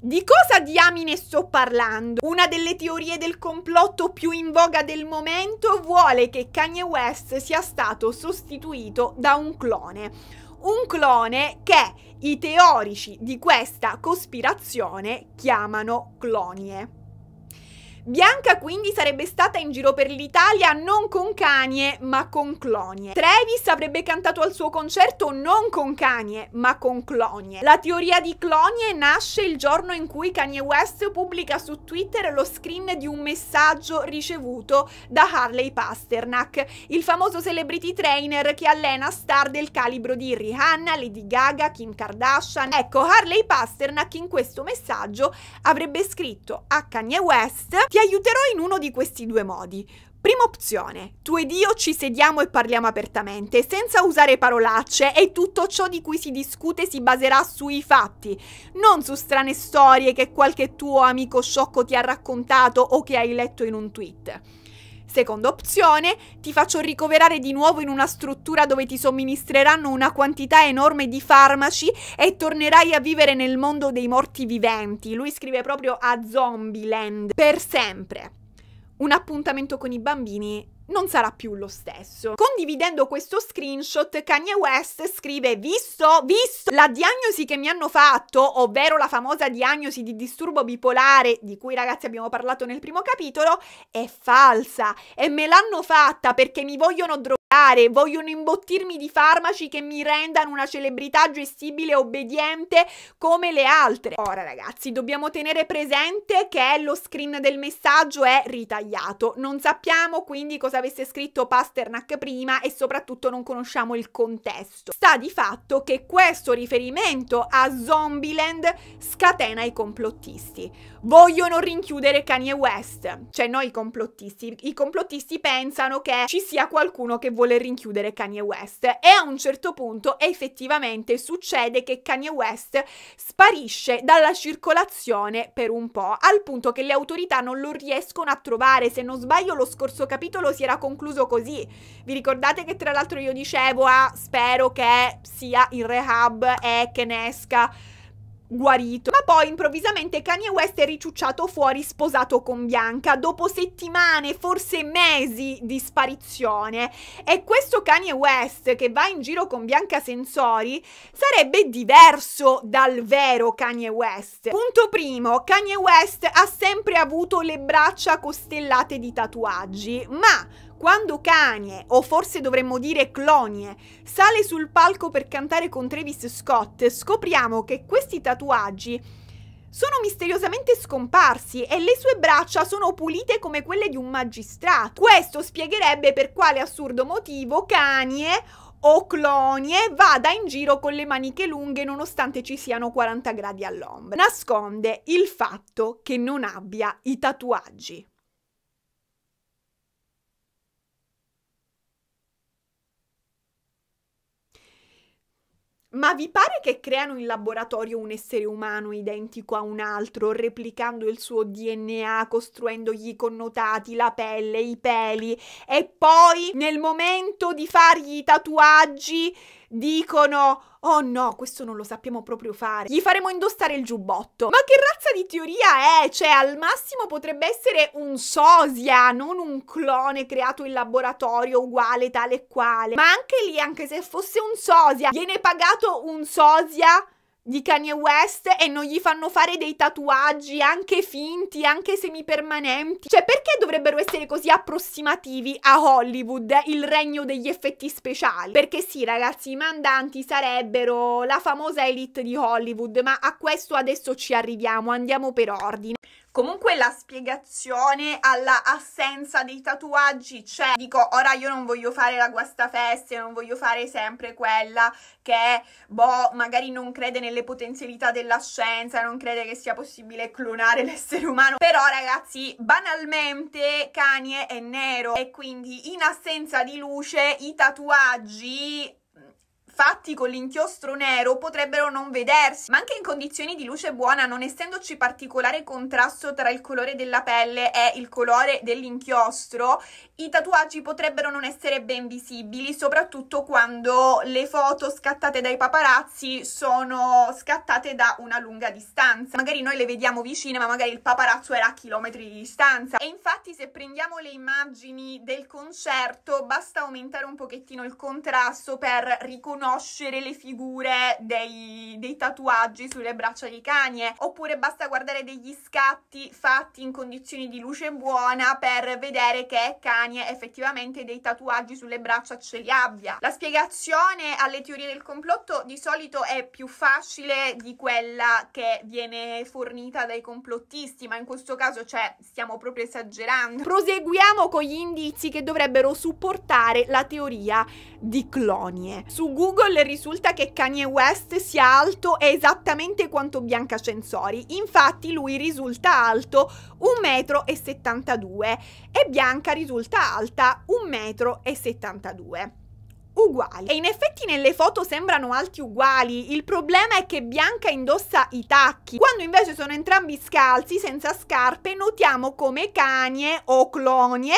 Di cosa diamine sto parlando? Una delle teorie del complotto più in voga del momento vuole che Kanye West sia stato sostituito da un clone. Un clone che i teorici di questa cospirazione chiamano clonie. Bianca quindi sarebbe stata in giro per l'Italia non con Kanye ma con Clonie. Travis avrebbe cantato al suo concerto non con Kanye ma con Clonie. La teoria di Clonie nasce il giorno in cui Kanye West pubblica su Twitter lo screen di un messaggio ricevuto da Harley Pasternak, il famoso celebrity trainer che allena star del calibro di Rihanna, Lady Gaga, Kim Kardashian. Ecco, Harley Pasternak in questo messaggio avrebbe scritto a Kanye West ti aiuterò in uno di questi due modi. Prima opzione, tu ed io ci sediamo e parliamo apertamente, senza usare parolacce e tutto ciò di cui si discute si baserà sui fatti, non su strane storie che qualche tuo amico sciocco ti ha raccontato o che hai letto in un tweet. Seconda opzione, ti faccio ricoverare di nuovo in una struttura dove ti somministreranno una quantità enorme di farmaci e tornerai a vivere nel mondo dei morti viventi. Lui scrive proprio a Zombieland per sempre. Un appuntamento con i bambini non sarà più lo stesso. Condividendo questo screenshot, Kanye West scrive: Visto, visto la diagnosi che mi hanno fatto, ovvero la famosa diagnosi di disturbo bipolare di cui ragazzi abbiamo parlato nel primo capitolo, è falsa e me l'hanno fatta perché mi vogliono drogare vogliono imbottirmi di farmaci che mi rendano una celebrità gestibile e obbediente come le altre. Ora ragazzi, dobbiamo tenere presente che lo screen del messaggio è ritagliato, non sappiamo quindi cosa avesse scritto Pasternak prima e soprattutto non conosciamo il contesto. Sta di fatto che questo riferimento a Zombieland scatena i complottisti vogliono rinchiudere Kanye West. Cioè noi complottisti, i complottisti pensano che ci sia qualcuno che vuole rinchiudere Kanye West e a un certo punto effettivamente succede che Kanye West sparisce dalla circolazione per un po', al punto che le autorità non lo riescono a trovare. Se non sbaglio lo scorso capitolo si era concluso così. Vi ricordate che tra l'altro io dicevo ah spero che sia in rehab e che ne esca guarito. Ma poi improvvisamente Kanye West è ricciucciato fuori sposato con Bianca dopo settimane, forse mesi di sparizione. E questo Kanye West che va in giro con Bianca Sensori sarebbe diverso dal vero Kanye West. Punto primo, Kanye West ha sempre avuto le braccia costellate di tatuaggi, ma quando Kanye, o forse dovremmo dire Clonie, sale sul palco per cantare con Travis Scott, scopriamo che questi tatuaggi sono misteriosamente scomparsi e le sue braccia sono pulite come quelle di un magistrato. Questo spiegherebbe per quale assurdo motivo Kanye o clonie vada in giro con le maniche lunghe nonostante ci siano 40 gradi all'ombra. Nasconde il fatto che non abbia i tatuaggi. Ma vi pare che creano in laboratorio un essere umano identico a un altro, replicando il suo DNA, costruendogli i connotati, la pelle, i peli, e poi nel momento di fargli i tatuaggi dicono Oh no, questo non lo sappiamo proprio fare. Gli faremo indossare il giubbotto. Ma che razza di teoria è? Cioè, al massimo potrebbe essere un sosia, non un clone creato in laboratorio uguale tale e quale. Ma anche lì, anche se fosse un sosia, viene pagato un sosia di Kanye West e non gli fanno fare dei tatuaggi anche finti, anche semipermanenti. Cioè, perché dovrebbero essere così approssimativi a Hollywood, il regno degli effetti speciali? Perché sì, ragazzi, i mandanti sarebbero la famosa elite di Hollywood, ma a questo adesso ci arriviamo, andiamo per ordine. Comunque la spiegazione alla assenza dei tatuaggi c'è. Dico, ora io non voglio fare la guastafeste, non voglio fare sempre quella che, boh, magari non crede nelle potenzialità della scienza, non crede che sia possibile clonare l'essere umano. Però ragazzi, banalmente Kanye è nero e quindi in assenza di luce i tatuaggi fatti con l'inchiostro nero potrebbero non vedersi, ma anche in condizioni di luce buona, non essendoci particolare contrasto tra il colore della pelle e il colore dell'inchiostro, i tatuaggi potrebbero non essere ben visibili, soprattutto quando le foto scattate dai paparazzi sono scattate da una lunga distanza. Magari noi le vediamo vicine, ma magari il paparazzo era a chilometri di distanza. E infatti se prendiamo le immagini del concerto, basta aumentare un pochettino il contrasto per riconoscere riconoscere le figure dei, dei tatuaggi sulle braccia di Kanye, eh. oppure basta guardare degli scatti fatti in condizioni di luce buona per vedere che Kanye effettivamente dei tatuaggi sulle braccia ce li abbia. La spiegazione alle teorie del complotto di solito è più facile di quella che viene fornita dai complottisti, ma in questo caso cioè stiamo proprio esagerando. Proseguiamo con gli indizi che dovrebbero supportare la teoria di clonie. Su Google Google risulta che Kanye West sia alto esattamente quanto Bianca Censori. Infatti lui risulta alto 1,72 m e Bianca risulta alta 1,72 m uguali. E in effetti nelle foto sembrano alti uguali, il problema è che Bianca indossa i tacchi. Quando invece sono entrambi scalzi, senza scarpe, notiamo come Canie o Clonie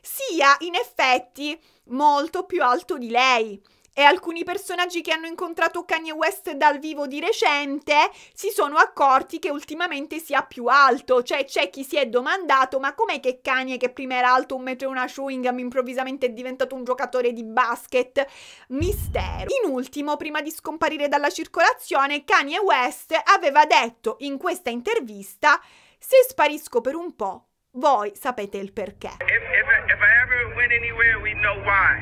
sia in effetti molto più alto di lei e alcuni personaggi che hanno incontrato Kanye West dal vivo di recente si sono accorti che ultimamente sia più alto, cioè c'è chi si è domandato ma com'è che Kanye che prima era alto un metro e una chewing gum improvvisamente è diventato un giocatore di basket? Mistero. In ultimo, prima di scomparire dalla circolazione, Kanye West aveva detto in questa intervista se sparisco per un po', voi sapete il perché. If, if, if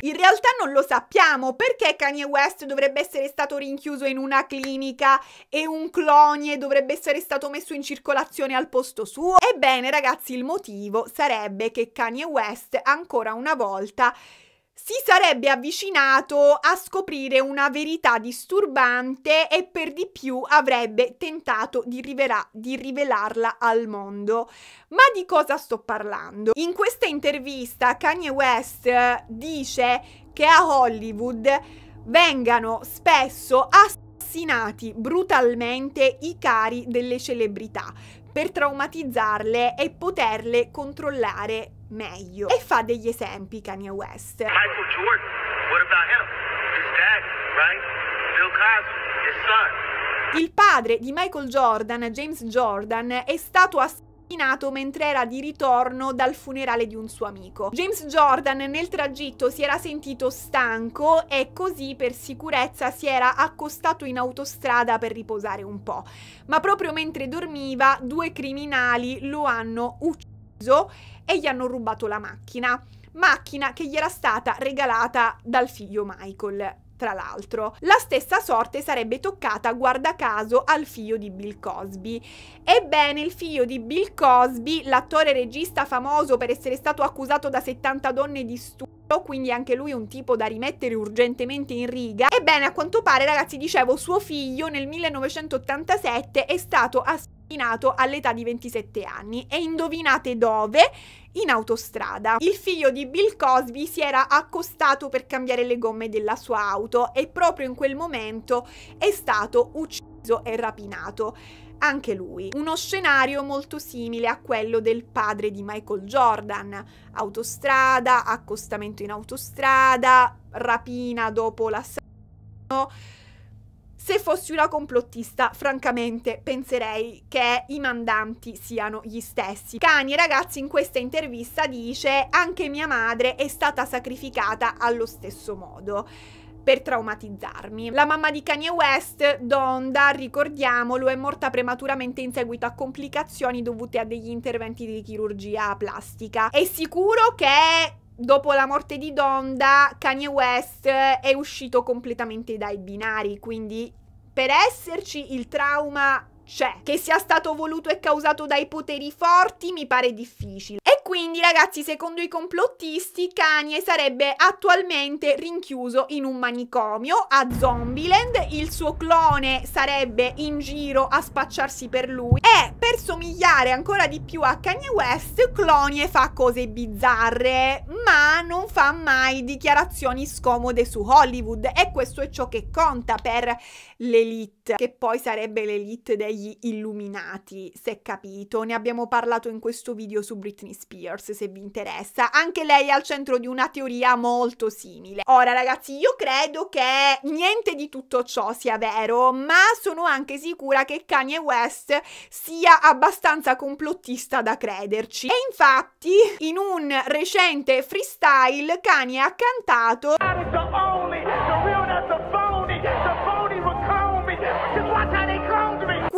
in realtà non lo sappiamo perché Kanye West dovrebbe essere stato rinchiuso in una clinica e un clonie dovrebbe essere stato messo in circolazione al posto suo. Ebbene ragazzi il motivo sarebbe che Kanye West ancora una volta si sarebbe avvicinato a scoprire una verità disturbante e per di più avrebbe tentato di, rivela- di, rivelarla al mondo. Ma di cosa sto parlando? In questa intervista Kanye West eh, dice che a Hollywood vengano spesso assassinati brutalmente i cari delle celebrità per traumatizzarle e poterle controllare meglio. E fa degli esempi Kanye West. Michael Jordan, what about him? His dad, right? Bill Cosby, his son. Il padre di Michael Jordan, James Jordan, è stato assassinato mentre era di ritorno dal funerale di un suo amico. James Jordan nel tragitto si era sentito stanco e così per sicurezza si era accostato in autostrada per riposare un po', ma proprio mentre dormiva due criminali lo hanno ucciso e gli hanno rubato la macchina, macchina che gli era stata regalata dal figlio Michael. Tra l'altro, la stessa sorte sarebbe toccata, guarda caso, al figlio di Bill Cosby. Ebbene, il figlio di Bill Cosby, l'attore regista famoso per essere stato accusato da 70 donne di stupro, quindi anche lui un tipo da rimettere urgentemente in riga. Ebbene, a quanto pare, ragazzi, dicevo, suo figlio nel 1987 è stato assolto nato all'età di 27 anni e indovinate dove? in autostrada. Il figlio di Bill Cosby si era accostato per cambiare le gomme della sua auto e proprio in quel momento è stato ucciso e rapinato. Anche lui. Uno scenario molto simile a quello del padre di Michael Jordan. Autostrada, accostamento in autostrada, rapina dopo l'assassino se fossi una complottista, francamente penserei che i mandanti siano gli stessi. Cani, ragazzi, in questa intervista dice anche mia madre è stata sacrificata allo stesso modo per traumatizzarmi. La mamma di Kanye West, Donda, ricordiamolo, è morta prematuramente in seguito a complicazioni dovute a degli interventi di chirurgia plastica. È sicuro che dopo la morte di Donda, Kanye West è uscito completamente dai binari, quindi per esserci il trauma c'è. Cioè, che sia stato voluto e causato dai poteri forti mi pare difficile. E quindi ragazzi secondo i complottisti Kanye sarebbe attualmente rinchiuso in un manicomio a Zombieland, il suo clone sarebbe in giro a spacciarsi per lui e per somigliare ancora di più a Kanye West Clonie fa cose bizzarre ma non fa mai dichiarazioni scomode su Hollywood e questo è ciò che conta per l'elite, che poi sarebbe l'elite degli illuminati, se capito. Ne abbiamo parlato in questo video su Britney Spears, se vi interessa. Anche lei è al centro di una teoria molto simile. Ora ragazzi, io credo che niente di tutto ciò sia vero, ma sono anche sicura che Kanye West sia abbastanza complottista da crederci. E infatti, in un recente freestyle, Kanye ha cantato...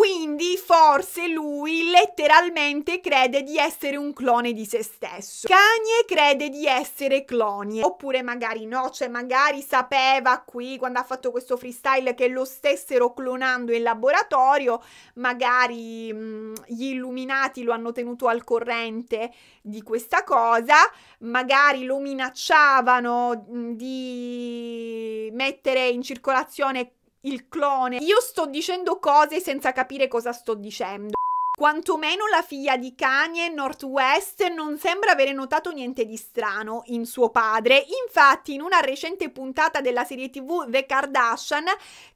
quindi forse lui letteralmente crede di essere un clone di se stesso. Kanye crede di essere clone, oppure magari no, cioè magari sapeva qui quando ha fatto questo freestyle che lo stessero clonando in laboratorio, magari mh, mm, gli illuminati lo hanno tenuto al corrente di questa cosa, magari lo minacciavano mm, di mettere in circolazione il clone. Io sto dicendo cose senza capire cosa sto dicendo. Quantomeno la figlia di Kanye, Northwest, non sembra avere notato niente di strano in suo padre. Infatti, in una recente puntata della serie TV The Kardashian,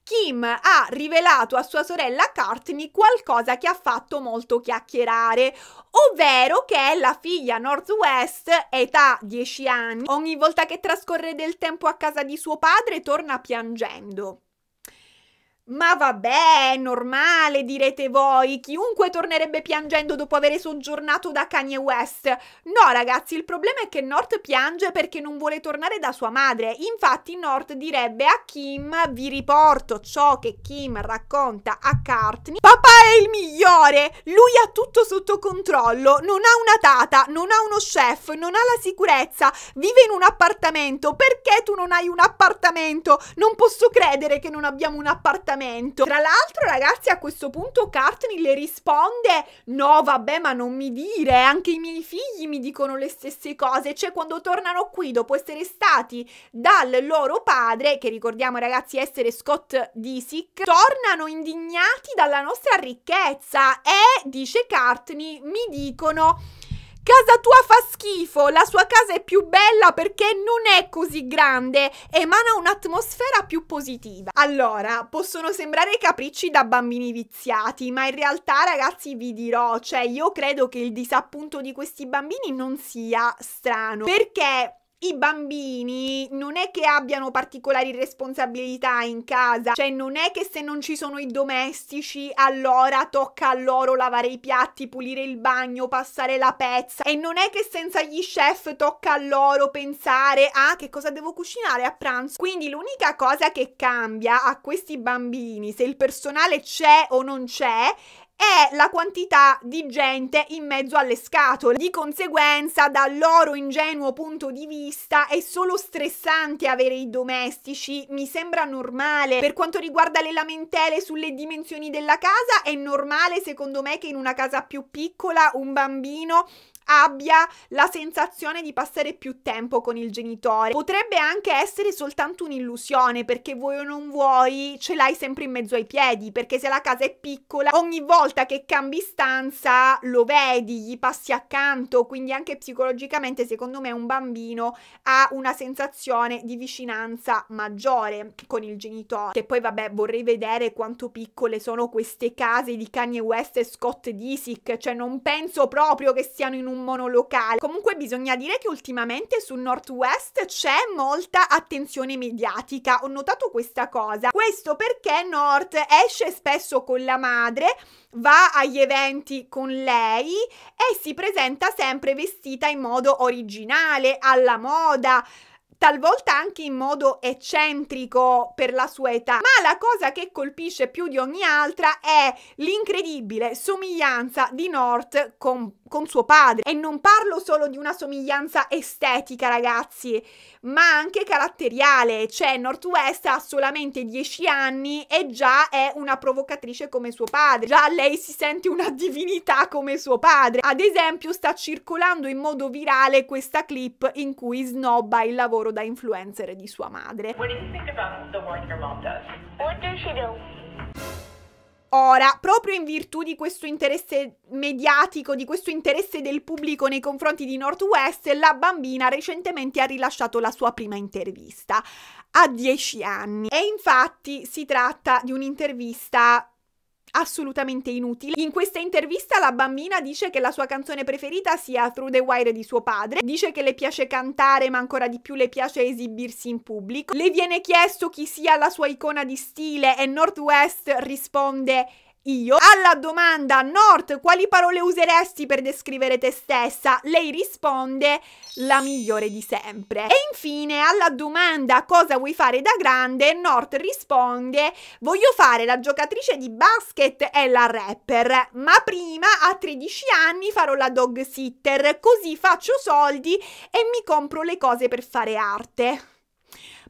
Kim ha rivelato a sua sorella Courtney qualcosa che ha fatto molto chiacchierare, ovvero che la figlia Northwest, età 10 anni, ogni volta che trascorre del tempo a casa di suo padre torna piangendo. Ma vabbè, è normale, direte voi, chiunque tornerebbe piangendo dopo aver soggiornato da Kanye West. No ragazzi, il problema è che North piange perché non vuole tornare da sua madre. Infatti North direbbe a Kim, vi riporto ciò che Kim racconta a Courtney. Papà è il migliore, lui ha tutto sotto controllo, non ha una tata, non ha uno chef, non ha la sicurezza, vive in un appartamento. Perché tu non hai un appartamento? Non posso credere che non abbiamo un appartamento appuntamento. Tra l'altro, ragazzi, a questo punto Courtney le risponde: No, vabbè, ma non mi dire, anche i miei figli mi dicono le stesse cose. Cioè, quando tornano qui dopo essere stati dal loro padre, che ricordiamo, ragazzi, essere Scott Disick, tornano indignati dalla nostra ricchezza. E dice Courtney: Mi dicono Casa tua fa schifo, la sua casa è più bella perché non è così grande, emana un'atmosfera più positiva. Allora, possono sembrare capricci da bambini viziati, ma in realtà ragazzi vi dirò, cioè io credo che il disappunto di questi bambini non sia strano, perché i bambini non è che abbiano particolari responsabilità in casa, cioè non è che se non ci sono i domestici allora tocca a loro lavare i piatti, pulire il bagno, passare la pezza e non è che senza gli chef tocca a loro pensare ah che cosa devo cucinare a pranzo. Quindi l'unica cosa che cambia a questi bambini, se il personale c'è o non c'è, è la quantità di gente in mezzo alle scatole. Di conseguenza, dal loro ingenuo punto di vista, è solo stressante avere i domestici, mi sembra normale. Per quanto riguarda le lamentele sulle dimensioni della casa, è normale secondo me che in una casa più piccola un bambino abbia la sensazione di passare più tempo con il genitore. Potrebbe anche essere soltanto un'illusione perché vuoi o non vuoi ce l'hai sempre in mezzo ai piedi perché se la casa è piccola ogni volta che cambi stanza lo vedi, gli passi accanto, quindi anche psicologicamente secondo me un bambino ha una sensazione di vicinanza maggiore con il genitore. Che poi vabbè vorrei vedere quanto piccole sono queste case di Kanye West e Scott Disick, cioè non penso proprio che siano in un un monolocale. Comunque bisogna dire che ultimamente su Northwest c'è molta attenzione mediatica, ho notato questa cosa. Questo perché North esce spesso con la madre, va agli eventi con lei e si presenta sempre vestita in modo originale, alla moda, talvolta anche in modo eccentrico per la sua età. Ma la cosa che colpisce più di ogni altra è l'incredibile somiglianza di North con con suo padre. E non parlo solo di una somiglianza estetica, ragazzi, ma anche caratteriale. Cioè, Northwest ha solamente 10 anni e già è una provocatrice come suo padre. Già lei si sente una divinità come suo padre. Ad esempio, sta circolando in modo virale questa clip in cui snobba il lavoro da influencer di sua madre. What do you think about the work your mom does? What does she do? Ora, proprio in virtù di questo interesse mediatico, di questo interesse del pubblico nei confronti di Northwest, la bambina recentemente ha rilasciato la sua prima intervista a 10 anni. E infatti si tratta di un'intervista assolutamente inutile. In questa intervista la bambina dice che la sua canzone preferita sia Through the Wire di suo padre, dice che le piace cantare ma ancora di più le piace esibirsi in pubblico, le viene chiesto chi sia la sua icona di stile e Northwest risponde io, alla domanda North, quali parole useresti per descrivere te stessa? Lei risponde la migliore di sempre. E infine alla domanda cosa vuoi fare da grande, North risponde voglio fare la giocatrice di basket e la rapper, ma prima a 13 anni farò la dog sitter, così faccio soldi e mi compro le cose per fare arte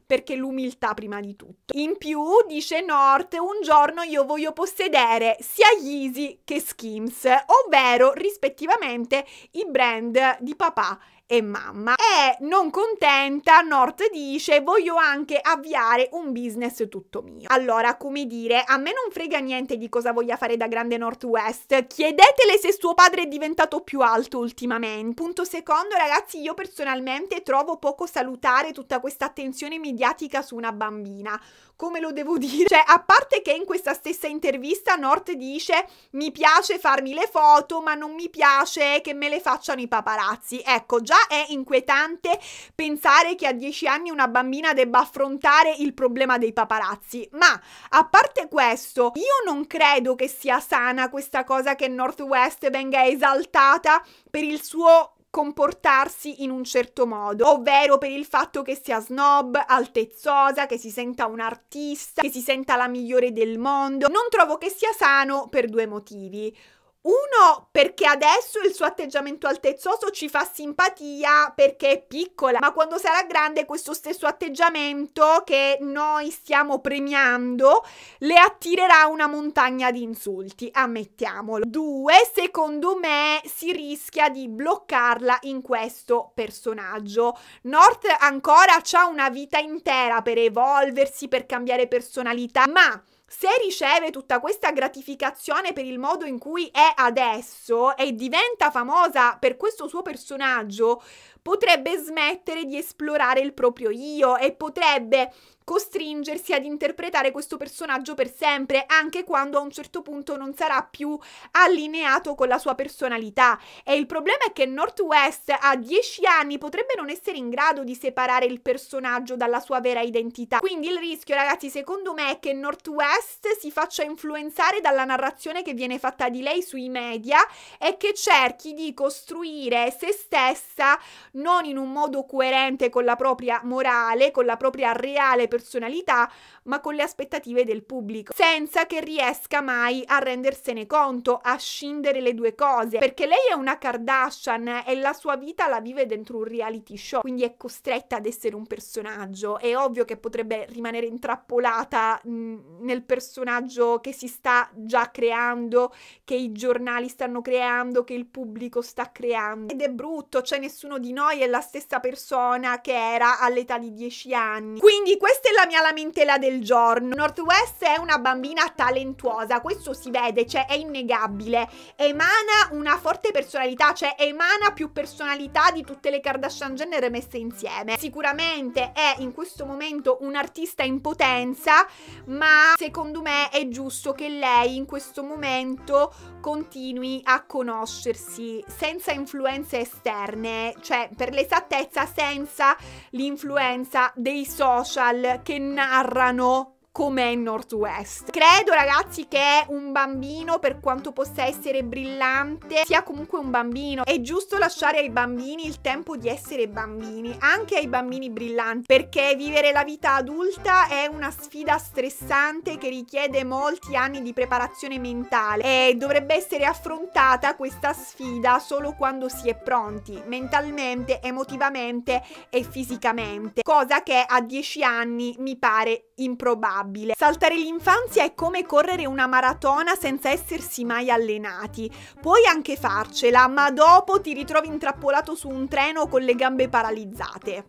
perché l'umiltà prima di tutto. In più, dice North, un giorno io voglio possedere sia Yeezy che Skims, ovvero rispettivamente i brand di papà e mamma. E non contenta, North dice voglio anche avviare un business tutto mio. Allora, come dire, a me non frega niente di cosa voglia fare da grande Northwest. Chiedetele se suo padre è diventato più alto ultimamente. Punto secondo, ragazzi, io personalmente trovo poco salutare tutta questa attenzione mediatica su una bambina come lo devo dire? Cioè, a parte che in questa stessa intervista North dice mi piace farmi le foto, ma non mi piace che me le facciano i paparazzi. Ecco, già è inquietante pensare che a dieci anni una bambina debba affrontare il problema dei paparazzi. Ma a parte questo, io non credo che sia sana questa cosa che Northwest venga esaltata per il suo comportarsi in un certo modo, ovvero per il fatto che sia snob, altezzosa, che si senta un artista, che si senta la migliore del mondo. Non trovo che sia sano per due motivi. Uno, perché adesso il suo atteggiamento altezzoso ci fa simpatia perché è piccola, ma quando sarà grande questo stesso atteggiamento che noi stiamo premiando le attirerà una montagna di insulti, ammettiamolo. Due, secondo me si rischia di bloccarla in questo personaggio. North ancora ha una vita intera per evolversi, per cambiare personalità, ma se riceve tutta questa gratificazione per il modo in cui è adesso e diventa famosa per questo suo personaggio, potrebbe smettere di esplorare il proprio io e potrebbe costringersi ad interpretare questo personaggio per sempre, anche quando a un certo punto non sarà più allineato con la sua personalità. E il problema è che Northwest a 10 anni potrebbe non essere in grado di separare il personaggio dalla sua vera identità. Quindi il rischio, ragazzi, secondo me è che Northwest si faccia influenzare dalla narrazione che viene fatta di lei sui media e che cerchi di costruire se stessa non in un modo coerente con la propria morale, con la propria reale personalità personalità, ma con le aspettative del pubblico, senza che riesca mai a rendersene conto, a scindere le due cose, perché lei è una Kardashian e la sua vita la vive dentro un reality show, quindi è costretta ad essere un personaggio, è ovvio che potrebbe rimanere intrappolata nel personaggio che si sta già creando, che i giornali stanno creando, che il pubblico sta creando ed è brutto, cioè nessuno di noi è la stessa persona che era all'età di 10 anni. Quindi queste è la mia lamentela del giorno. Northwest è una bambina talentuosa, questo si vede, cioè è innegabile. Emana una forte personalità, cioè emana più personalità di tutte le Kardashian genere messe insieme. Sicuramente è in questo momento un artista in potenza, ma secondo me è giusto che lei in questo momento continui a conoscersi senza influenze esterne, cioè per l'esattezza senza l'influenza dei social che narrano com'è il Northwest. Credo ragazzi che un bambino per quanto possa essere brillante sia comunque un bambino. È giusto lasciare ai bambini il tempo di essere bambini, anche ai bambini brillanti, perché vivere la vita adulta è una sfida stressante che richiede molti anni di preparazione mentale e dovrebbe essere affrontata questa sfida solo quando si è pronti, mentalmente, emotivamente e fisicamente, cosa che a 10 anni mi pare improbabile. Saltare l'infanzia è come correre una maratona senza essersi mai allenati. Puoi anche farcela, ma dopo ti ritrovi intrappolato su un treno con le gambe paralizzate.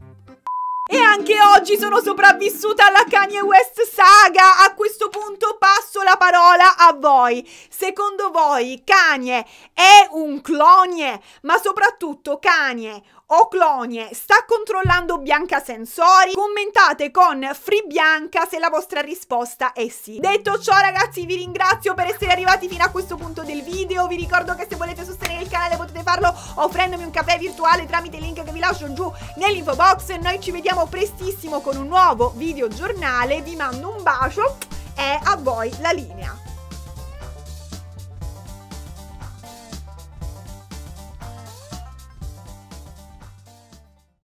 E anche oggi sono sopravvissuta alla Kanye West saga. A questo punto passo la parola a voi. Secondo voi Kanye è un clone? Ma soprattutto Kanye o clonie sta controllando Bianca Sensori? Commentate con Free Bianca se la vostra risposta è sì. Detto ciò ragazzi vi ringrazio per essere arrivati fino a questo punto del video, vi ricordo che se volete sostenere il canale potete farlo offrendomi un caffè virtuale tramite il link che vi lascio giù nell'info box, noi ci vediamo prestissimo con un nuovo video giornale, vi mando un bacio e a voi la linea.